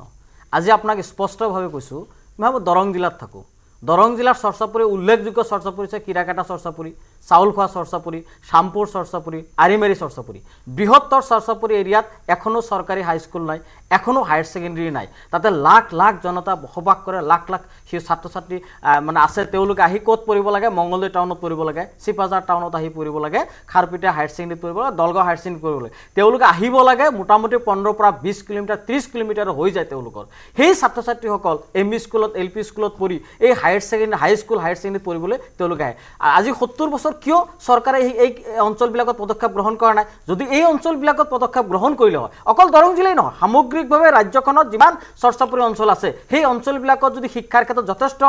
Speaker 5: আজি আপোনাক স্পষ্টভাৱে কৈছোঁ মই ভাবোঁ দৰং জিলাত থাকোঁ দৰং জিলাৰ চৰ্চাপুৰী উল্লেখযোগ্য চৰ্চাপুৰী হৈছে কিৰাকেটা চৰ্চাপুৰী চাউলখোৱা চৰ্চাপুৰী শ্যামপুৰ চৰ্চাপুৰী আৰিমাৰী চৰ্চাপুৰী বৃহত্তৰ চৰ্চাপুৰী এৰিয়াত এখনো চৰকাৰী হাইস্কুল নাই এখনো হায়াৰ ছেকেণ্ডেৰী নাই তাতে লাখ লাখ জনতা বসবাস কৰে লাখ লাখ সি ছাত্ৰ ছাত্ৰী মানে আছে তেওঁলোকে আহি ক'ত পঢ়িব লাগে মংগলদৈ টাউনত পঢ়িব লাগে চিপাজাৰ টাউনত আহি পঢ়িব লাগে খাৰপিটীয়া হায়াৰ ছেকেণ্ডেৰীত পঢ়িব লাগে দলগাঁও হায়াৰ ছেকেণ্ডেৰী কৰিব লাগে তেওঁলোকে আহিব লাগে মোটামুটি পোন্ধৰৰ পৰা বিছ কিলোমিটাৰ ত্ৰিছ কিলোমিটাৰ হৈ যায় তেওঁলোকৰ সেই ছাত্ৰ ছাত্ৰীসকল এম ই স্কুলত এল পি স্কুলত পঢ়ি এই higher secondary high school higher secondary পঢ়িবলৈ তেওঁলোকে আহে আজি সত্তৰ বছৰ অঞ্চল কিয় চৰকাৰে এই এই অঞ্চলবিলাকত পদক্ষেপ গ্ৰহণ কৰা নাই যদি এই অঞ্চলবিলাকত পদক্ষেপ গ্ৰহণ কৰিলে হয় অকল দৰং জিলাই নহয় সামগ্ৰিকভাৱে ৰাজ্যখনত যিমান চৰ্চাপৰি অঞ্চল আছে সেই অঞ্চলবিলাকত যদি শিক্ষাৰ ক্ষেত্ৰত যথেষ্ট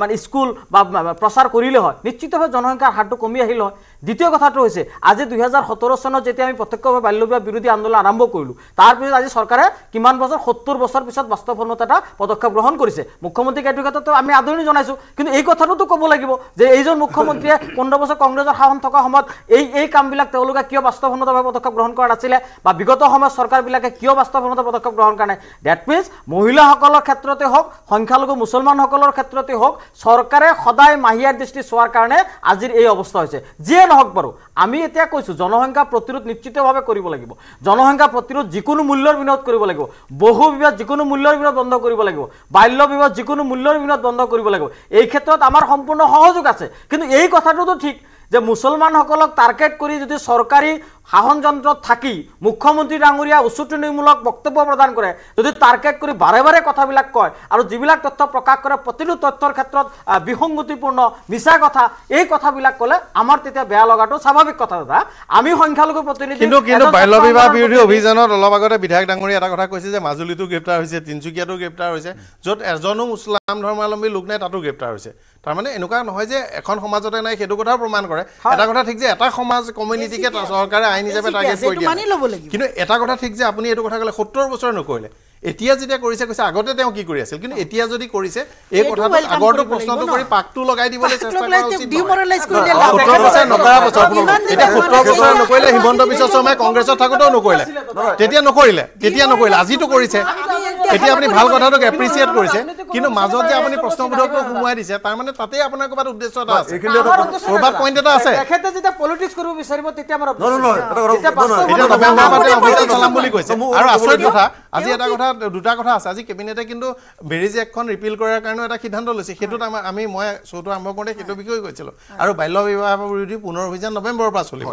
Speaker 5: মানে স্কুল বা প্ৰচাৰ কৰিলে হয় নিশ্চিতভাৱে জনসংখ্যাৰ হাৰটো কমি আহিলে হয় দ্বিতীয় কথাটো হৈছে আজি দুহেজাৰ সোতৰ চনত যেতিয়া আমি প্ৰত্যক্ষভাৱে বাল্য বিবাহ বিৰোধী আন্দোলন আৰম্ভ কৰিলোঁ তাৰপিছত আজি চৰকাৰে কিমান বছৰ সত্তৰ বছৰ পিছত বাস্তৱসন্মত এটা পদক্ষেপ গ্ৰহণ কৰিছে মুখ্যমন্ত্ৰীক এইটো ক্ষেত্ৰতো আমি আদৰণি জনাইছোঁ কিন্তু এই কথাটোতো ক'ব লাগিব যে এইজন মুখ্যমন্ত্ৰীয়ে পোন্ধৰ বছৰ কংগ্ৰেছৰ শাসন থকা সময়ত এই এই কামবিলাক তেওঁলোকে কিয় বাস্তৱসন্মতভাৱে পদক্ষেপ গ্ৰহণ কৰা নাছিলে বা বিগত সময়ত চৰকাৰবিলাকে কিয় বাস্তৱসন্মত পদক্ষেপ গ্ৰহণ কৰা নাই ডেট মিনছ মহিলাসকলৰ ক্ষেত্ৰতে হওক সংখ্যালঘু মুছলমানসকলৰ ক্ষেত্ৰতে হওক চৰকাৰে সদায় মাহিয়াৰ দৃষ্টি চোৱাৰ কাৰণে আজিৰ এই অৱস্থা হৈছে যিয়ে নহওক বাৰু আমি এতিয়া কৈছোঁ জনসংখ্যা প্ৰতিৰোধ নিশ্চিতভাৱে কৰিব লাগিব জনসংখ্যা প্ৰতিৰোধ যিকোনো মূল্যৰ বিনিয়োগ কৰিব লাগিব বহু বিবাদ যিকোনো মূল্যৰ বিনিয়োগ বন্ধ কৰিব লাগিব বাল্য বিবাদ যিকোনো মূল্যৰ বিনিয়োগ বন্ধ কৰিব লাগিব এই ক্ষেত্ৰত আমাৰ সম্পূৰ্ণ সহযোগ আছে কিন্তু এই কথাটোতো ঠিক যে মুছলমানসকলক টাৰ্গেট কৰি যদি চৰকাৰী শাসন যন্ত্ৰত থাকি মুখ্যমন্ত্ৰী ডাঙৰীয়া উচুটনিমূলক বক্তব্য প্ৰদান কৰে যদি টাৰ্গেট কৰি বারে বারে কথাবিল কয় আর যা তথ্য প্রকাশ করে প্রতিটি তথ্যর ক্ষেত্র বিসঙ্গতিপূর্ণ মিছা কথা এই কথাবিলাক কলে আমার বেয়া লগাটো স্বাভাৱিক কথা দাদা আমি সংখ্যালঘু প্ৰতিনিধি বাল্য বিবাহ বিৰোধী অভিযানত
Speaker 1: অলপ আগতে বিধায়ক ডাঙৰীয়া এটা কথা কৈছে যে মাজুলিতো গ্ৰেপ্তাৰ হৈছে তিনচুকিয়াতেও গ্ৰেপ্তাৰ হৈছে যত এজনো মুছলাম ধৰ্মাৱলম্বী লোক নাই তাতো গ্ৰেপ্তাৰ হৈছে তাৰমানে এনেকুৱা নহয় যে এখন সমাজতে নাই সেইটো কথাও প্ৰমাণ কৰে এটা কথা ঠিক যে এটা সমাজ কমিউনিটিকে সৰকাৰে আইন চাইনিজ হিচাপে টাৰ্গেট কৰি
Speaker 4: দিয়া
Speaker 1: কিন্তু এটা কথা ঠিক যে আপুনি এইটো কথা ক'লে সত্তৰ বছৰ নকৰিলে এতিয়া যেতিয়া কৰিছে কৈছে আগতে তেওঁ কি কৰি আছিল কিন্তু এতিয়া যদি কৰিছে এই কথাটো আগৰটো প্ৰশ্নটো কৰি পাকটো লগাই দিবলৈ চেষ্টা নকৰিলে হিমন্ত বিশ্ব শৰ্মাই কংগ্ৰেছত থাকোঁতেও নকৰিলে তেতিয়া নকৰিলে তেতিয়া নকৰিলে আজিতো কৰিছে এতিয়া আপুনি ভাল কথাটোক এপ্ৰিচিয়েট কৰিছে কিন্তু মাজত যে আপুনি প্ৰশ্ন প্ৰশ্নবোধকটো সোমোৱাই দিছে তাৰমানে তাতে আপোনাৰ ক'ৰবাত উদ্দেশ্য এটা আছে ক'ৰবাত পইণ্ট এটা আছে তেখেতে
Speaker 5: যেতিয়া পলিটিক্স কৰিব বিচাৰিব তেতিয়া আমাৰ
Speaker 4: নহয়
Speaker 1: নহয় এতিয়া নৱেম্বৰ মাহতে অভিযান চলাম বুলি কৈছে আৰু আচৰিত কথা আজি এটা কথা এটা দুটা কথা আছে আজি কেবিনেটে কিন্তু বেৰিজ এখন ৰিপিল কৰাৰ কাৰণেও এটা সিদ্ধান্ত লৈছে সেইটোত আমাৰ আমি মই শ্ব'টো আৰম্ভ কৰোঁতে সেইটো বিষয়ে কৈছিলোঁ আৰু বাল্য বিবাহ বিৰোধী পুনৰ অভিযান নৱেম্বৰৰ পৰা চলিব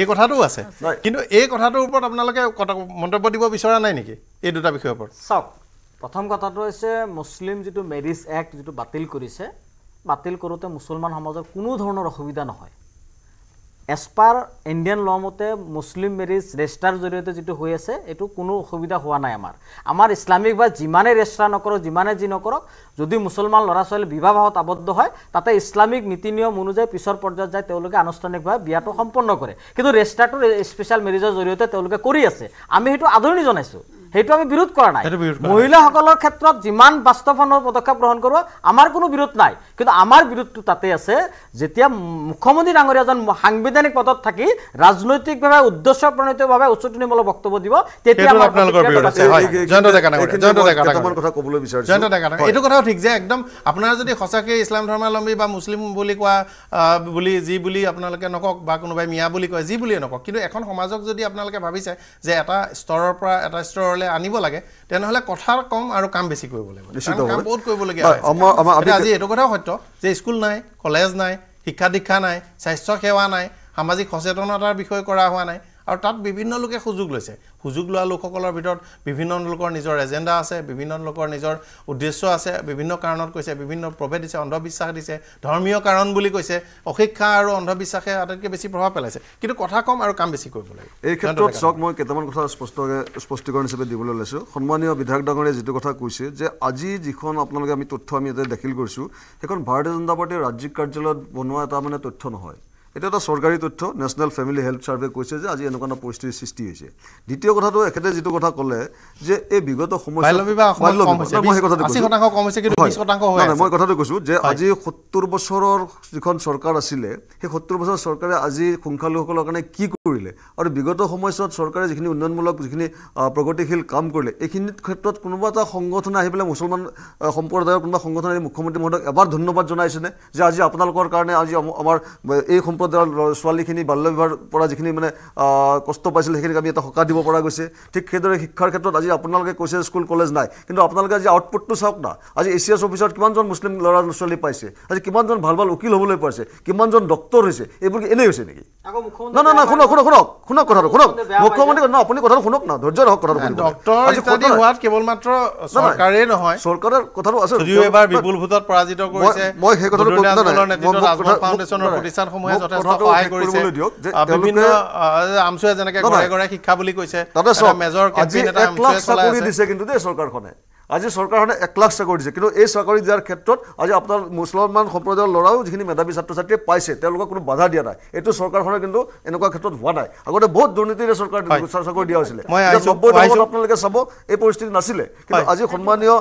Speaker 1: এই কথাটোও আছে কিন্তু এই কথাটোৰ ওপৰত আপোনালোকে মন্তব্য
Speaker 5: দিব বিচৰা নাই নেকি এই দুটা বিষয়ৰ ওপৰত চাওক প্ৰথম কথাটো হৈছে মুছলিম যিটো মেৰিজ এক্ট যিটো বাতিল কৰিছে বাতিল কৰোঁতে মুছলমান সমাজৰ কোনো ধৰণৰ অসুবিধা নহয় এজ পাৰ ইণ্ডিয়ান ল মতে মুছলিম মেৰিজ ৰেজিষ্টাৰ জৰিয়তে যিটো হৈ আছে এইটো কোনো অসুবিধা হোৱা নাই আমাৰ আমাৰ ইছলামিক বা যিমানে ৰেজিষ্টাৰ নকৰক যিমানে যি নকৰক যদি মুছলমান ল'ৰা ছোৱালী বিবাহত আৱদ্ধ হয় তাতে ইছলামিক নীতি নিয়ম অনুযায়ী পিছৰ পৰ্যায়ত যায় তেওঁলোকে আনুষ্ঠানিকভাৱে বিয়াটো সম্পন্ন কৰে কিন্তু ৰেজিষ্টাৰটো স্পেচিয়েল মেৰিজৰ জৰিয়তে তেওঁলোকে কৰি আছে আমি সেইটো আদৰণি জনাইছোঁ সেইটো আমি বিৰোধ কৰা নাই মহিলাসকলৰ ক্ষেত্ৰত যিমান বাস্তৱনৰ পদক্ষেপ গ্ৰহণ কৰোঁ আমাৰ কোনো বিৰোধ নাই কিন্তু আমাৰ বিৰোধটো তাতে আছে যেতিয়া মুখ্যমন্ত্ৰী ডাঙৰীয়া এজন সাংবিধানিক পদত থাকি ৰাজনৈতিকভাৱে উদ্দেশ্য প্ৰণীতভাৱে উচতনিমূলক বক্তব্য দিব তেতিয়া ঠিক যে
Speaker 1: একদম আপোনাৰ যদি সঁচাকৈ ইছলাম ধৰ্মাৱলম্বী বা মুছলিম বুলি কোৱা বুলি যি বুলি আপোনালোকে নকওক বা কোনোবাই মিয়া বুলি কয় যি বুলিয়ে নকওক কিন্তু এখন সমাজক যদি আপোনালোকে ভাবিছে যে এটা স্তৰৰ পৰা এটা স্তৰলৈ পাৰিলে আনিব লাগে তেনেহ'লে কথা কম আৰু কাম বেছি কৰিব লাগিব আজি এইটো কথাও সত্য যে স্কুল নাই কলেজ নাই শিক্ষা দীক্ষা নাই স্বাস্থ্য সেৱা নাই সামাজিক সচেতনতাৰ বিষয়ে কৰা হোৱা নাই আৰু তাত বিভিন্ন লোকে সুযোগ লৈছে সুযোগ লোৱা লোকসকলৰ ভিতৰত বিভিন্ন লোকৰ নিজৰ এজেণ্ডা আছে বিভিন্ন লোকৰ নিজৰ উদ্দেশ্য আছে বিভিন্ন কাৰণত কৈছে বিভিন্ন প্ৰভেদ দিছে অন্ধবিশ্বাস দিছে ধৰ্মীয় কাৰণ বুলি কৈছে অশিক্ষা আৰু অন্ধবিশ্বাসে আটাইতকৈ বেছি প্ৰভাৱ পেলাইছে কিন্তু কথা কম আৰু কাম বেছি কৰিব লাগে এই ক্ষেত্ৰত
Speaker 6: চাওক মই কেইটামান কথা স্পষ্টকৈ স্পষ্টীকৰণ হিচাপে দিবলৈ লৈছোঁ সন্মানীয় বিধায়ক ডাঙৰীয়া যিটো কথা কৈছে যে আজি যিখন আপোনালোকে আমি তথ্য আমি ইয়াতে দাখিল কৰিছোঁ সেইখন ভাৰতীয় জনতা পাৰ্টীৰ ৰাজ্যিক কাৰ্যালয়ত বনোৱা এটা মানে তথ্য নহয় এইটো এটা চৰকাৰী তথ্য নেশ্যনেল ফেমিলি হেল্থ চাৰ্ভে কৈছে যে আজি এনেকুৱা এটা পৰিস্থিতিৰ সৃষ্টি হৈছে দ্বিতীয় কথাটো এখেতে যিটো কথা ক'লে যে এই বিগত সময় মই কথাটো কৈছোঁ যে আজি সত্তৰ বছৰৰ যিখন চৰকাৰ আছিলে সেই সত্তৰ বছৰৰ চৰকাৰে আজি সংখ্যালঘুসকলৰ কাৰণে কি কৰিলে আৰু বিগত সময়ছোৱাত চৰকাৰে যিখিনি উন্নয়নমূলক যিখিনি প্ৰগতিশীল কাম কৰিলে এইখিনি ক্ষেত্ৰত কোনোবা এটা সংগঠনে আহি পেলাই মুছলমান সম্প্ৰদায়ৰ কোনোবা সংগঠনে মুখ্যমন্ত্ৰী মহোদয়ক এবাৰ ধন্যবাদ জনাইছেনে যে আজি আপোনালোকৰ কাৰণে আজি আমাৰ এই সম্প্ৰদায় পৰা ছোৱালীখিনি বাল্য বিবাহৰ পৰা যিখিনি মানে কষ্ট পাইছিল সেইখিনিক আমি এটা সকাহ দিব পৰা গৈছে ঠিক সেইদৰে শিক্ষাৰ ক্ষেত্ৰত আজি আপোনালোকে কৈছে স্কুল কলেজ নাই কিন্তু আপোনালোকে আজি আউটপুটটো চাওক না আজি এ চি এছ অফিচত কিমানজন মুছলিম ল'ৰা ছোৱালী পাইছে আজি কিমানজন ভাল ভাল উকিল হ'বলৈ পাইছে কিমানজন ডক্তৰ হৈছে এইবোৰ এনেই হৈছে নেকি না না না শুনক শুনক শুনক শুনক কথাটো শুনক মুখ্যমন্ত্ৰী ন আপুনি কথাটো শুনক না ধৈৰ্য ৰাখক কথাটো শুনক হোৱাত কেৱল মাত্ৰ চৰকাৰেই নহয় চৰকাৰৰ কথাটো আছে যদিও এবাৰ
Speaker 1: বিপুল ভোটত পৰাজিত কৰিছে মই সেই কথাটো প্ৰতিষ্ঠানসমূহে যথেষ্ট আমচুয়ে যেনেকে ঘৰে ঘৰে শিক্ষা বুলি কৈছে
Speaker 6: দেই চৰকাৰখনে আজি চৰকাৰখনে এক লাখ চাকৰি দিছে কিন্তু এই চাকৰি দিয়াৰ ক্ষেত্ৰত আজি আপোনাৰ মুছলমান সম্প্ৰদায়ৰ ল'ৰাও যিখিনি মেধাৱী ছাত্ৰ ছাত্ৰীয়ে পাইছে তেওঁলোকক কোনো বাধা দিয়া নাই এইটো চৰকাৰখনে কিন্তু এনেকুৱা ক্ষেত্ৰত হোৱা নাই আগতে বহুত দুৰ্নীতিৰে চৰকাৰ চাকৰি দিয়া হৈছিলে আপোনালোকে চাব এই পৰিস্থিতি নাছিলে কিন্তু আজি সন্মানীয়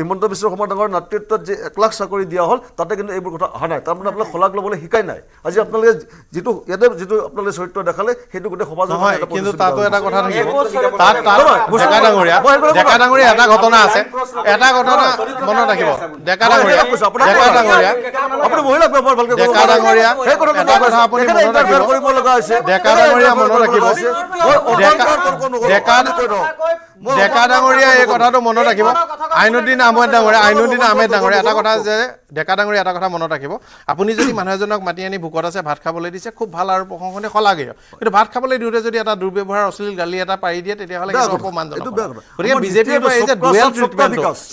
Speaker 6: হিমন্ত বিশ্ব শৰ্মা ডাঙৰ নেতৃত্বত যে এক লাখ চাকৰি দিয়া হ'ল তাতে কিন্তু এইবোৰ কথা অহা নাই তাৰমানে আপোনালোকে শলাগ ল'বলৈ শিকাই নাই আজি আপোনালোকে যিটো ইয়াতে যিটো আপোনালোকে চৰিত্ৰ দেখালে সেইটো গোটেই সমাজ কিন্তু তাতো এটা কথা ডাঙৰীয়া এটা ঘটনা আছে এটা কথা মনত ৰাখিব
Speaker 1: ডেকা ডাঙৰীয়া ডেকা ডাঙৰীয়া আপুনি মহিলাক ব্যৱহাৰ ভালকৈ ডেকা ডাঙৰীয়া সেই কথা কথা আপুনি মনত ৰাখিব ডেকা ডাঙৰীয়া
Speaker 6: মনত ৰাখিব ডেকা ডাঙৰীয়া এই
Speaker 1: কথাটো মনত ৰাখিব আইনুদ্দিন আহমেদ ডাঙৰীয়া আইনুদ্দিন আহমেদ ডাঙৰীয়া এটা কথা যে ডেকা ডাঙৰীয়া এটা কথা মনত ৰাখিব আপুনি যদি মানুহ এজনক মাতি আনি ভোকত আছে ভাত খাবলৈ দিছে খুব ভাল আৰু প্ৰশংসনে শলাগীয় কিন্তু ভাত খাবলৈ দিওঁতে যদি এটা দুৰ্ব্যৱহাৰ অশ্লীল গালি এটা পাৰি দিয়ে তেতিয়াহ'লে অপমান গতিকে বিজেপিয়ে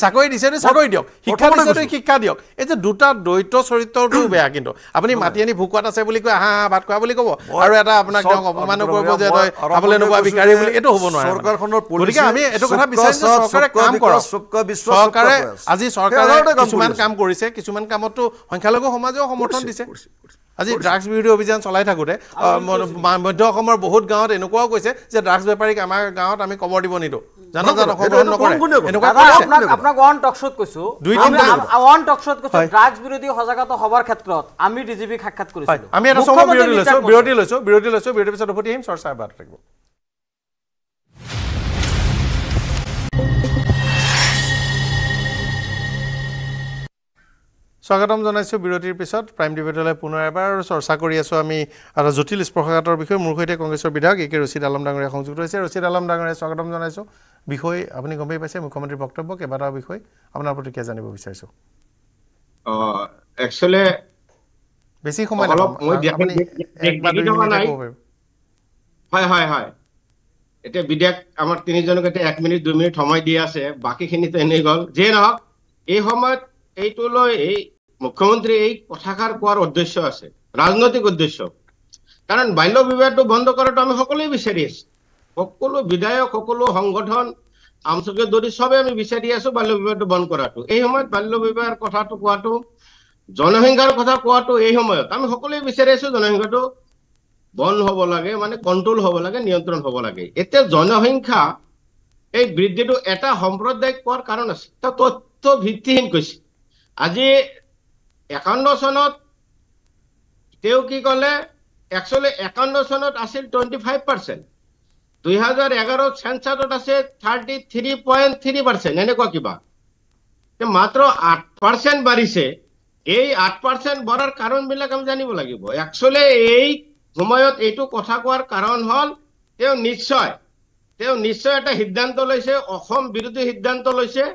Speaker 1: চাকৰি দিছে চাকৰি দিয়ক শিক্ষা দিছে শিক্ষা দিয়ক এই যে দুটা দ্বৈত চৰিত্ৰটো [clears throat] বেয়া কিন্তু আপুনি মাতি আনি ভোকত আছে বুলি কয় হা হা ভাত খোৱা বুলি ক'ব আৰু এটা আপোনাক তেওঁক অপমানো কৰিব যে তই খাবলৈ নোপোৱা বিকাৰী বুলি এইটো হ'ব নোৱাৰে চৰকাৰখনৰ গতিকে আমি এটো কথা বিচাৰিছো চৰকাৰে কাম কৰক শুক্ৰ বিশ্ব চৰকাৰে আজি চৰকাৰে কিছুমান কাম কৰিছে কিছুমান কামতো সংখ্যালঘু সমাজেও সমৰ্থন দিছে আজি ড্ৰাগছ বিৰোধী অভিযান চলাই থাকোঁতে মধ্য অসমৰ বহুত গাঁৱত এনেকুৱাও কৈছে যে ড্ৰাগছ বেপাৰীক আমাৰ গাঁৱত আমি কবৰ দিব নিদিওঁ
Speaker 5: আমি ডিজিপিক সাক্ষাৎ কৰিছো বিৰতি
Speaker 1: লৈছো বিৰতি লৈছো বিৰতিৰ পিছত উভতি আহিম চৰ্চা এবাৰ থাকিব স্বাগতম জানাইছোঁ বিৰতিৰ পিছত প্ৰাইম ডিবেটলৈ পুনৰ এবাৰ আৰু চৰ্চা কৰি আছোঁ আমি আৰু জটিল স্পৰ্শকাতৰ বিষয়ে মোৰ সৈতে কংগ্ৰেছৰ বিধায়ক এ কে ৰচিদ আলম ডাঙৰীয়া সংযুক্ত হৈছে ৰচিদ আলম ডাঙৰীয়া স্বাগতম জনাইছোঁ বিষয় আপুনি গমেই পাইছে মুখ্যমন্ত্ৰীৰ বক্তব্য কেইবাটাও বিষয় আপোনাৰ প্ৰতিক্ৰিয়া জানিব বিচাৰিছোঁ বেছি সময়
Speaker 7: হয় হয় হয় এতিয়া বিধায়ক আমাৰ তিনিজনক এতিয়া এক মিনিট দুই মিনিট সময় দি আছে বাকীখিনিতো এনেই গ'ল যিয়ে নহওক এই সময়ত এইটো লৈ এই মুখ্যমন্ত্ৰী এই কথাষাৰ কোৱাৰ উদ্দেশ্য আছে ৰাজনৈতিক উদ্দেশ্য কাৰণ বাল্য বিবাহটো বন্ধ কৰাটো আমি সকলেই বিচারি আছি সকল বিধায়ক সকল সংগঠন আমসকে ধরে সবে আমি বিচারি আছো বাল্য বিবাহ বন্ধ করাটো এই সময় বাল্য বিবাহের কথা কোয়াটো জনসংখ্যার কথা কোয়াটো এই সময়ত আমি সকলোৱে বিচাৰি আছো জনসংখ্যাটো বন্ধ হব লাগে মানে কন্ট্ৰোল হব লাগে নিয়ন্ত্ৰণ হব লাগে এতিয়া জনসংখ্যা এই বৃদ্ধিটো এটা সম্প্ৰদায়িক কোৱাৰ কাৰণ আছে তথ্য ভিত্তিহীন কৈছে আজি একান্ন চনত তেওঁ কি ক'লে একচুৱেলি একান্ন চনত আছিল টুৱেণ্টি ফাইভ পাৰ্চেণ্ট দুই হাজাৰ এঘাৰত চেঞ্চাৰত আছে thirty three point three percent এনেকুৱা কিবা মাত্ৰ আঠ পাৰ্চেণ্ট বাঢ়িছে এই আঠ পাৰ্চেণ্ট বঢ়াৰ কাৰণবিলাক আমি জানিব লাগিব একচুৱেলি এই সময়ত এইটো কথা কোৱাৰ কাৰণ হ'ল তেওঁ নিশ্চয় তেওঁ নিশ্চয় এটা সিদ্ধান্ত লৈছে অসম বিৰোধী সিদ্ধান্ত লৈছে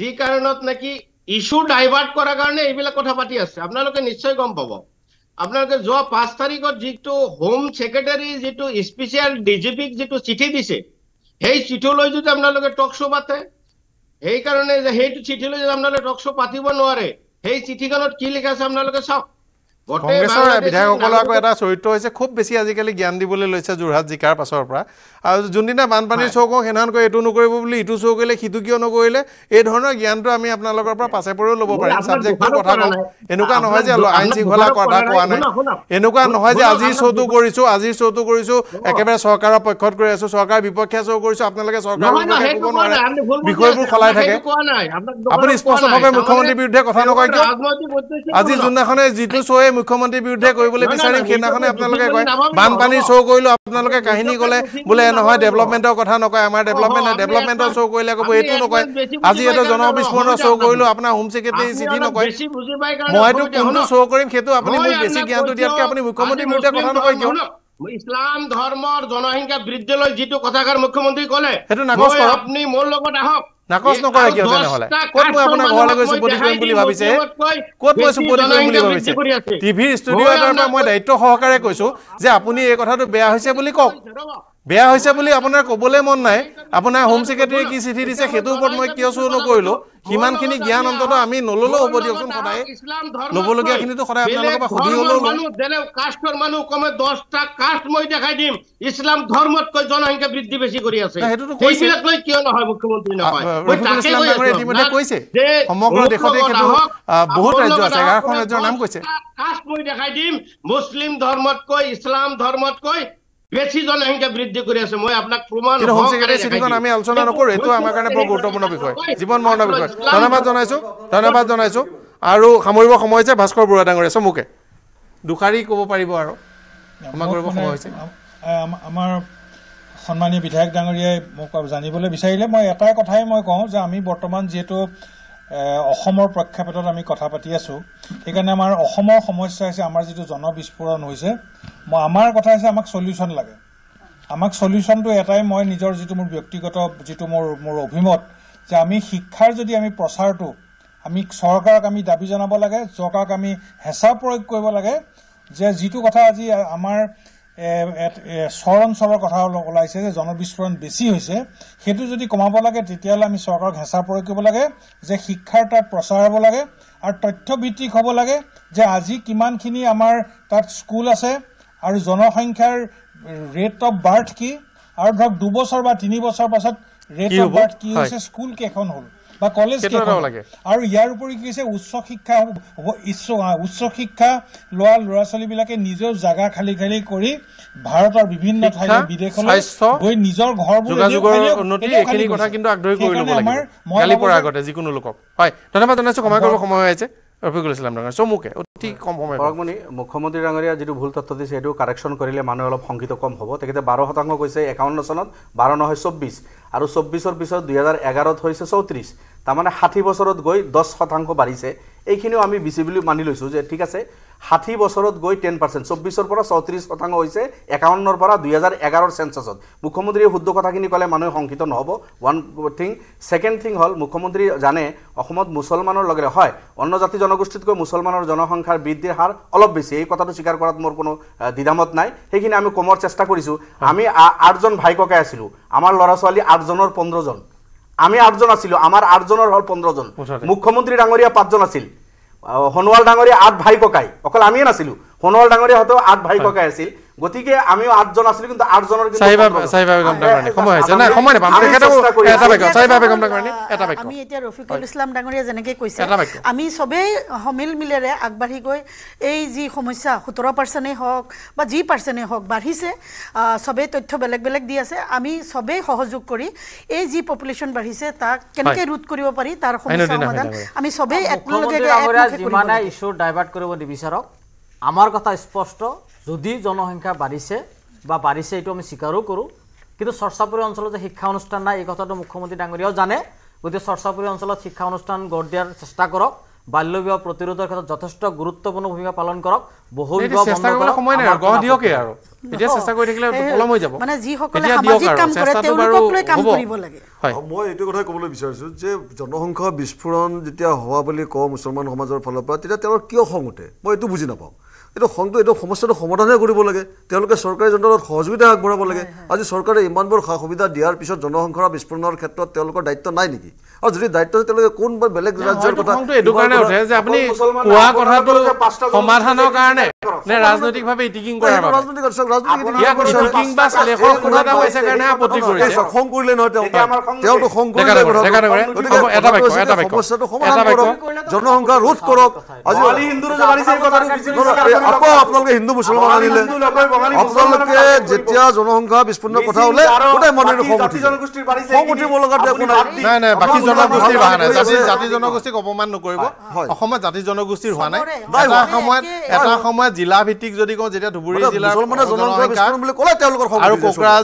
Speaker 7: যি কাৰণত নেকি ইস্যু ডাইভাৰ্ট কৰাৰ কাৰণে এইবিলাক কথা পাতি আছে আপোনালোকে নিশ্চয় গম পাব আপোনালোকে যোৱা পাঁচ তাৰিখত যিটো হোম যিটো স্পেচিয়েল ডি জি ডিজিপিক যিটো চিঠি দিছে সেই চিঠি লৈ যদি আপোনালোকে টক শ্ব' পাতে সেইকাৰণে যে সেইটো চিঠি লৈ যদি আপোনালোকে টক শ্ব' পাতিব নোৱাৰে সেই চিঠিখনত কি লিখা আছে আপোনালোকে চাওক
Speaker 1: কংগ্ৰেছৰ বিধায়কসকলৰ আকৌ এটা চৰিত্ৰ হৈছে খুব বেছি আজিকালি জ্ঞান দিবলৈ লৈছে যোৰহাট জিকাৰ পাছৰ পৰা আৰু যোনদিনা বানপানীৰ চৌ কওঁ সেইদিনাখন কয় এইটো নকৰিব বুলি ইটো চৌ কৰিলে সিটো কিয় নকৰিলে এই ধৰণৰ জ্ঞানটো আমি আপোনালোকৰ পৰা পাছে পৰিও ল'ব পাৰিম ছাবজেক্টটোৰ কথা কওঁ এনেকুৱা নহয় যে আইন শৃংখলা কথা কোৱা নাই এনেকুৱা নহয় যে আজিৰ চৌটো কৰিছোঁ আজিৰ চৌটো কৰিছোঁ একেবাৰে চৰকাৰৰ পক্ষত কৰি আছোঁ চৰকাৰ বিপক্ষে চৌ কৰিছোঁ আপোনালোকে চৰকাৰ বিষয়বোৰ সলাই থাকে আপুনি স্পষ্টভাৱে মুখ্যমন্ত্ৰীৰ বিৰুদ্ধে কথা নকয় কিয় আজি যোনদিনাখনে যিটো চৌয়ে মুখ্যমন্ত্ৰীৰ বিৰুদ্ধে কৰিবলৈ বিচাৰিম সেইদিনাখনে আপোনালোকে কয় বানপানীৰ শ্ব' কৰিলোঁ আপোনালোকে কাহিনী ক'লে বোলে নহয় ডেভেলপমেণ্টৰ কথা নকয় আমাৰ ডেভেলপমেণ্ট ডেভেলপমেণ্টৰ শ্ব' কৰিলে ক'ব এইটো নকয় আজি এইটো জনবিস্ফোৰণৰ শ্ব' কৰিলোঁ আপোনাৰ হোম ছেক্ৰেটাৰী চিঠি নকয়
Speaker 7: মইতো কোনটো শ্ব' কৰিম সেইটো আপুনি মোক বেছি জ্ঞানটো দিয়াতকৈ আপুনি মুখ্যমন্ত্ৰীৰ বিৰুদ্ধে কথা নকয় কিয় ইছলাম ধৰ্মৰ জনসংখ্যা বৃদ্ধি লো যে কথাকাৰ মুখ্যমন্ত্ৰী কলে আপনি মোৰ আহক টিভিৰ
Speaker 1: ষ্টুডিঅ' এটাৰ পৰা মই দায়িত্ব সহকাৰে কৈছো যে আপুনি এই কথাটো বেয়া হৈছে বুলি কওক বেয়া হৈছে বুলি আপোনাৰ ক'বলৈ মন নাই আপোনাৰ হোম ছেক্ৰেটাৰীয়ে কি চিঠি দিছে সেইটোৰ ওপৰত মই কিয় চোৰ নকৰিলোঁ সিমানখিনি জ্ঞান অন্তত আমি নললেও হ'ব দিয়কচোন
Speaker 7: সদায় ল'বলগীয়া খিনিতো সদায় আপোনালোকৰ পৰা সুধি হ'লেও কাষ্টৰ মানুহ কমে দহটা কাষ্ট মই দেখাই দিম ইছলাম ধৰ্মতকৈ জনসংখ্যা বৃদ্ধি বেছি কৰি আছে সেইটোতো কৈছে কিয় নহয় মুখ্যমন্ত্ৰী নহয় ইছলাম ইতিমধ্যে কৈছে যে সমগ্ৰ দেশতে কিন্তু বহুত ৰাজ্য আছে এঘাৰখন ৰাজ্যৰ নাম কৈছে কাষ্ট মই দেখাই দিম মুছলিম ধৰ্মতকৈ ইছলাম ধৰ্মতকৈ জীৱন মৰণৰ
Speaker 1: বিষয়ে ধন্যবাদ জনাইছো ধন্যবাদ জনাইছো আৰু সামৰিব সময় হৈছে ভাস্কৰ বৰুৱা ডাঙৰীয়া চমুকে দুষাৰী কব পাৰিব আৰু
Speaker 3: ক্ষমা কৰিব সময় হৈছে সন্মানীয় বিধায়ক ডাঙৰীয়াই মোক জানিবলৈ বিচাৰিলে মই এটাই কথাই মই কওঁ যে আমি বৰ্তমান যিহেতু অসমৰ প্ৰেক্ষাপটত আমি কথা পাতি আছোঁ সেইকাৰণে আমাৰ অসমৰ সমস্যা হৈছে আমাৰ যিটো জনবিস্ফোৰণ হৈছে মই আমাৰ কথা হৈছে আমাক চলিউশ্যন লাগে আমাক চলিউশ্যনটো এটাই মই নিজৰ যিটো মোৰ ব্যক্তিগত যিটো মোৰ মোৰ অভিমত যে আমি শিক্ষাৰ যদি আমি প্ৰচাৰটো আমি চৰকাৰক আমি দাবী জনাব লাগে চৰকাৰক আমি হেঁচা প্ৰয়োগ কৰিব লাগে যে যিটো কথা আজি আমাৰ চৰ অঞ্চলৰ কথা ওলাইছে যে জনবিস্ফোৰণ বেছি হৈছে সেইটো যদি কমাব লাগে তেতিয়াহ'লে আমি চৰকাৰক হেঁচা প্ৰয়োগ কৰিব লাগে যে শিক্ষাৰ তাত প্ৰচাৰ হ'ব লাগে আৰু তথ্য ভিত্তিক হ'ব লাগে যে আজি কিমানখিনি আমাৰ তাত স্কুল আছে আৰু জনসংখ্যাৰ ৰেট অফ বাৰ্থ কি আৰু ধৰক দুবছৰ বা তিনি বছৰ পাছত ৰেট অফ বাৰ্থ কি হৈছে স্কুল কেইখন হ'ল বা কলেজ আৰু ইয়াৰ উপৰি কি হৈছে উচ্চ শিক্ষা উচ্চ শিক্ষা লোৱা ল'ৰা ছোৱালীবিলাকে নিজৰ জাগা খালী খালী কৰি ভাৰতৰ বিভিন্ন ঠাইলৈ বিদেশলৈ গৈ নিজৰ ঘৰবোৰ
Speaker 1: যিকোনো লোকক হয়
Speaker 2: ধন্যবাদ জনাইছো ক্ষমা কৰিব সময় হৈছে মুখ্যমন্ত্ৰী ডাঙৰীয়া যিটো ভুল তথ্য দিছে সেইটো কাৰেকশ্যন কৰিলে মানুহে অলপ শংকিত কম হ'ব তেখেতে বাৰ শতাংশ কৈছে একাৱন্ন চনত বাৰ নহয় চৌব্বিছ আৰু চৌব্বিছৰ পিছত দুহেজাৰ এঘাৰত হৈছে চৌত্ৰিছ তাৰমানে ষাঠি বছৰত গৈ দহ শতাংশ বাঢ়িছে এইখিনিও আমি বেছি বুলি মানি লৈছোঁ যে ঠিক আছে ষাঠি বছৰত গৈ টেন পাৰ্চেণ্ট চৌব্বিছৰ পৰা চৌত্ৰিছ শতাংশ হৈছে একাৱন্নৰ পৰা দুহেজাৰ এঘাৰৰ চেঞ্চাছত মুখ্যমন্ত্ৰীয়ে শুদ্ধ কথাখিনি ক'লে মানুহে শংকিত নহ'ব ওৱান থিং ছেকেণ্ড থিং হ'ল মুখ্যমন্ত্ৰী জানে অসমত মুছলমানৰ লগে হয় অন্য জাতি জনগোষ্ঠীতকৈ মুছলমানৰ জনসংখ্যাৰ বৃদ্ধিৰ হাৰ অলপ বেছি এই কথাটো স্বীকাৰ কৰাত মোৰ কোনো দ্বিধামত নাই সেইখিনি আমি কমৰ চেষ্টা কৰিছোঁ আমি আঠজন ভাই ককাই আছিলোঁ আমাৰ ল'ৰা ছোৱালী আঠজনৰ পোন্ধৰজন আমি আঠজন আছিলোঁ আমাৰ আঠজনৰ হ'ল পোন্ধৰজন মুখ্যমন্ত্ৰী ডাঙৰীয়া পাঁচজন আছিল সোণোৱাল ডাঙৰীয়া আঠ ভাই ককাই অকল আমিয়ে নাছিলোঁ সোণোৱাল ডাঙৰীয়াহঁতৰ আঠ ভাই ককাই
Speaker 4: আছিল গতিকে আমিও আঠজন আছিলোঁ কিন্তু আমি চবেই সমিল মিলেৰে আগবাঢ়ি গৈ এই যি সমস্যা সোতৰ পাৰ্চেণ্টেই হওক বা যি পাৰ্চেণ্টেই হওক বাঢ়িছে চবেই তথ্য বেলেগ বেলেগ দি আছে আমি চবেই সহযোগ কৰি এই যি পপুলেশ্যন বাঢ়িছে তাক কেনেকৈ ৰোধ কৰিব পাৰি তাৰ সমস্যা আমি চবেই একেলগে
Speaker 5: আমাৰ কথা স্পষ্ট যদি জনসংখ্যা বাঢ়িছে বা বাঢ়িছে এইটো আমি স্বীকাৰো কৰোঁ কিন্তু চৰ্চাপুৰী অঞ্চলত যে শিক্ষা অনুষ্ঠান নাই এই কথাটো মুখ্যমন্ত্ৰী ডাঙৰীয়াও জানে গতিকে চৰ্চাপুৰী অঞ্চলত শিক্ষা অনুষ্ঠান গঢ় দিয়াৰ চেষ্টা কৰক বাল্য বিবাহ প্ৰতিৰোধৰ যথেষ্ট গুৰুত্বপূৰ্ণ ভূমিকা পালন কৰক বহু যে
Speaker 4: জনসংখ্যা
Speaker 6: বিস্ফোৰণ যেতিয়া হোৱা বুলি কওঁ মুছলমান সমাজৰ ফালৰ পৰা তেতিয়া তেওঁৰ কিয় খং উঠে মই এইটো বুজি নাপাওঁ এইটো সংটো এইটো সমস্যাটো সমাধানহে কৰিব লাগে তেওঁলোকে চৰকাৰী যন্ত্ৰত সহযোগিতা আগবঢ়াব লাগে আজি চৰকাৰে ইমানবোৰ সা সুবিধা দিয়াৰ পিছত জনসংখ্যা বিস্ফোৰণৰ ক্ষেত্ৰত তেওঁলোকৰ দায়িত্ব নাই নেকি আৰু যদি দায়িত্ব তেওঁলোকে কোন বা বেলেগ ৰাজ্যৰ কথা সমাধানৰ নে ৰাজনৈতিকভাৱে টিকিং জনসংখ্যা ৰোধ কৰক আকৌ আপোনালোকে হিন্দু মুছলমান আনিলে আপোনালোকে যেতিয়া জনসংখ্যা বিস্ফোৰণ কথা হলে গোটেই মনে বাকী জনগোষ্ঠীৰ হোৱা নাই জাতি জাতি জনগোষ্ঠীক
Speaker 1: অপমান নকৰিব অসমত জাতি জনগোষ্ঠীৰ হোৱা নাই এটা সময়ত এটা সময়ত জিলাভিত্তিক যদি কওঁ যেতিয়া ধুবুৰী জিলাৰ কোকৰাঝাৰ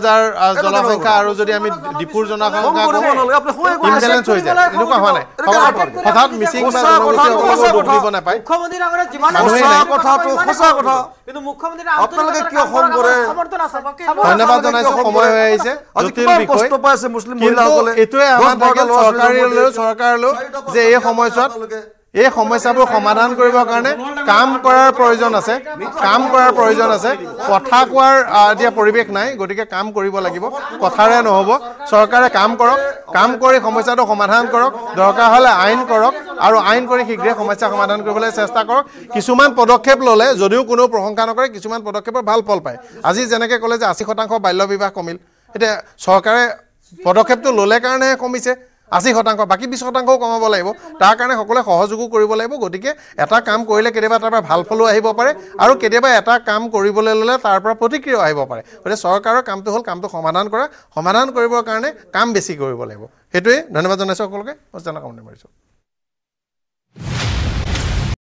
Speaker 1: জনসংখ্যা আৰু যদি আমি ডিপুৰ জনসংখ্যা হোৱা নাই চৰকাৰলৈ যে এই সময়ছোৱাত এই সমস্যাবোৰ সমাধান কৰিবৰ কাৰণে কাম কৰাৰ প্ৰয়োজন আছে কাম কৰাৰ প্ৰয়োজন আছে কথা কোৱাৰ এতিয়া পৰিৱেশ নাই গতিকে কাম কৰিব লাগিব কথাৰে নহ'ব চৰকাৰে কাম কৰক কাম কৰি সমস্যাটো সমাধান কৰক দৰকাৰ হ'লে আইন কৰক আৰু আইন কৰি শীঘ্ৰে সমস্যা সমাধান কৰিবলৈ চেষ্টা কৰক কিছুমান পদক্ষেপ ল'লে যদিও কোনেও প্ৰশংসা নকৰে কিছুমান পদক্ষেপৰ ভাল ফল পায় আজি যেনেকৈ ক'লে যে আশী শতাংশ বাল্য বিবাহ কমিল এতিয়া চৰকাৰে পদক্ষেপটো ল'লে কাৰণেহে কমিছে আশী শতাংশ বাকী বিছ শতাংশও কমাব লাগিব তাৰ কাৰণে সকলোৱে সহযোগো কৰিব লাগিব গতিকে এটা কাম কৰিলে কেতিয়াবা তাৰপৰা ভাল ফলো আহিব পাৰে আৰু কেতিয়াবা এটা কাম কৰিবলৈ ল'লে তাৰ পৰা প্ৰতিক্ৰিয়াও আহিব পাৰে গতিকে চৰকাৰৰ কামটো হ'ল কামটো সমাধান কৰা সমাধান কৰিবৰ কাৰণে কাম বেছি
Speaker 6: কৰিব লাগিব সেইটোৱেই ধন্যবাদ জনাইছোঁ সকলোকে মই জনাকামনা মাৰিছোঁ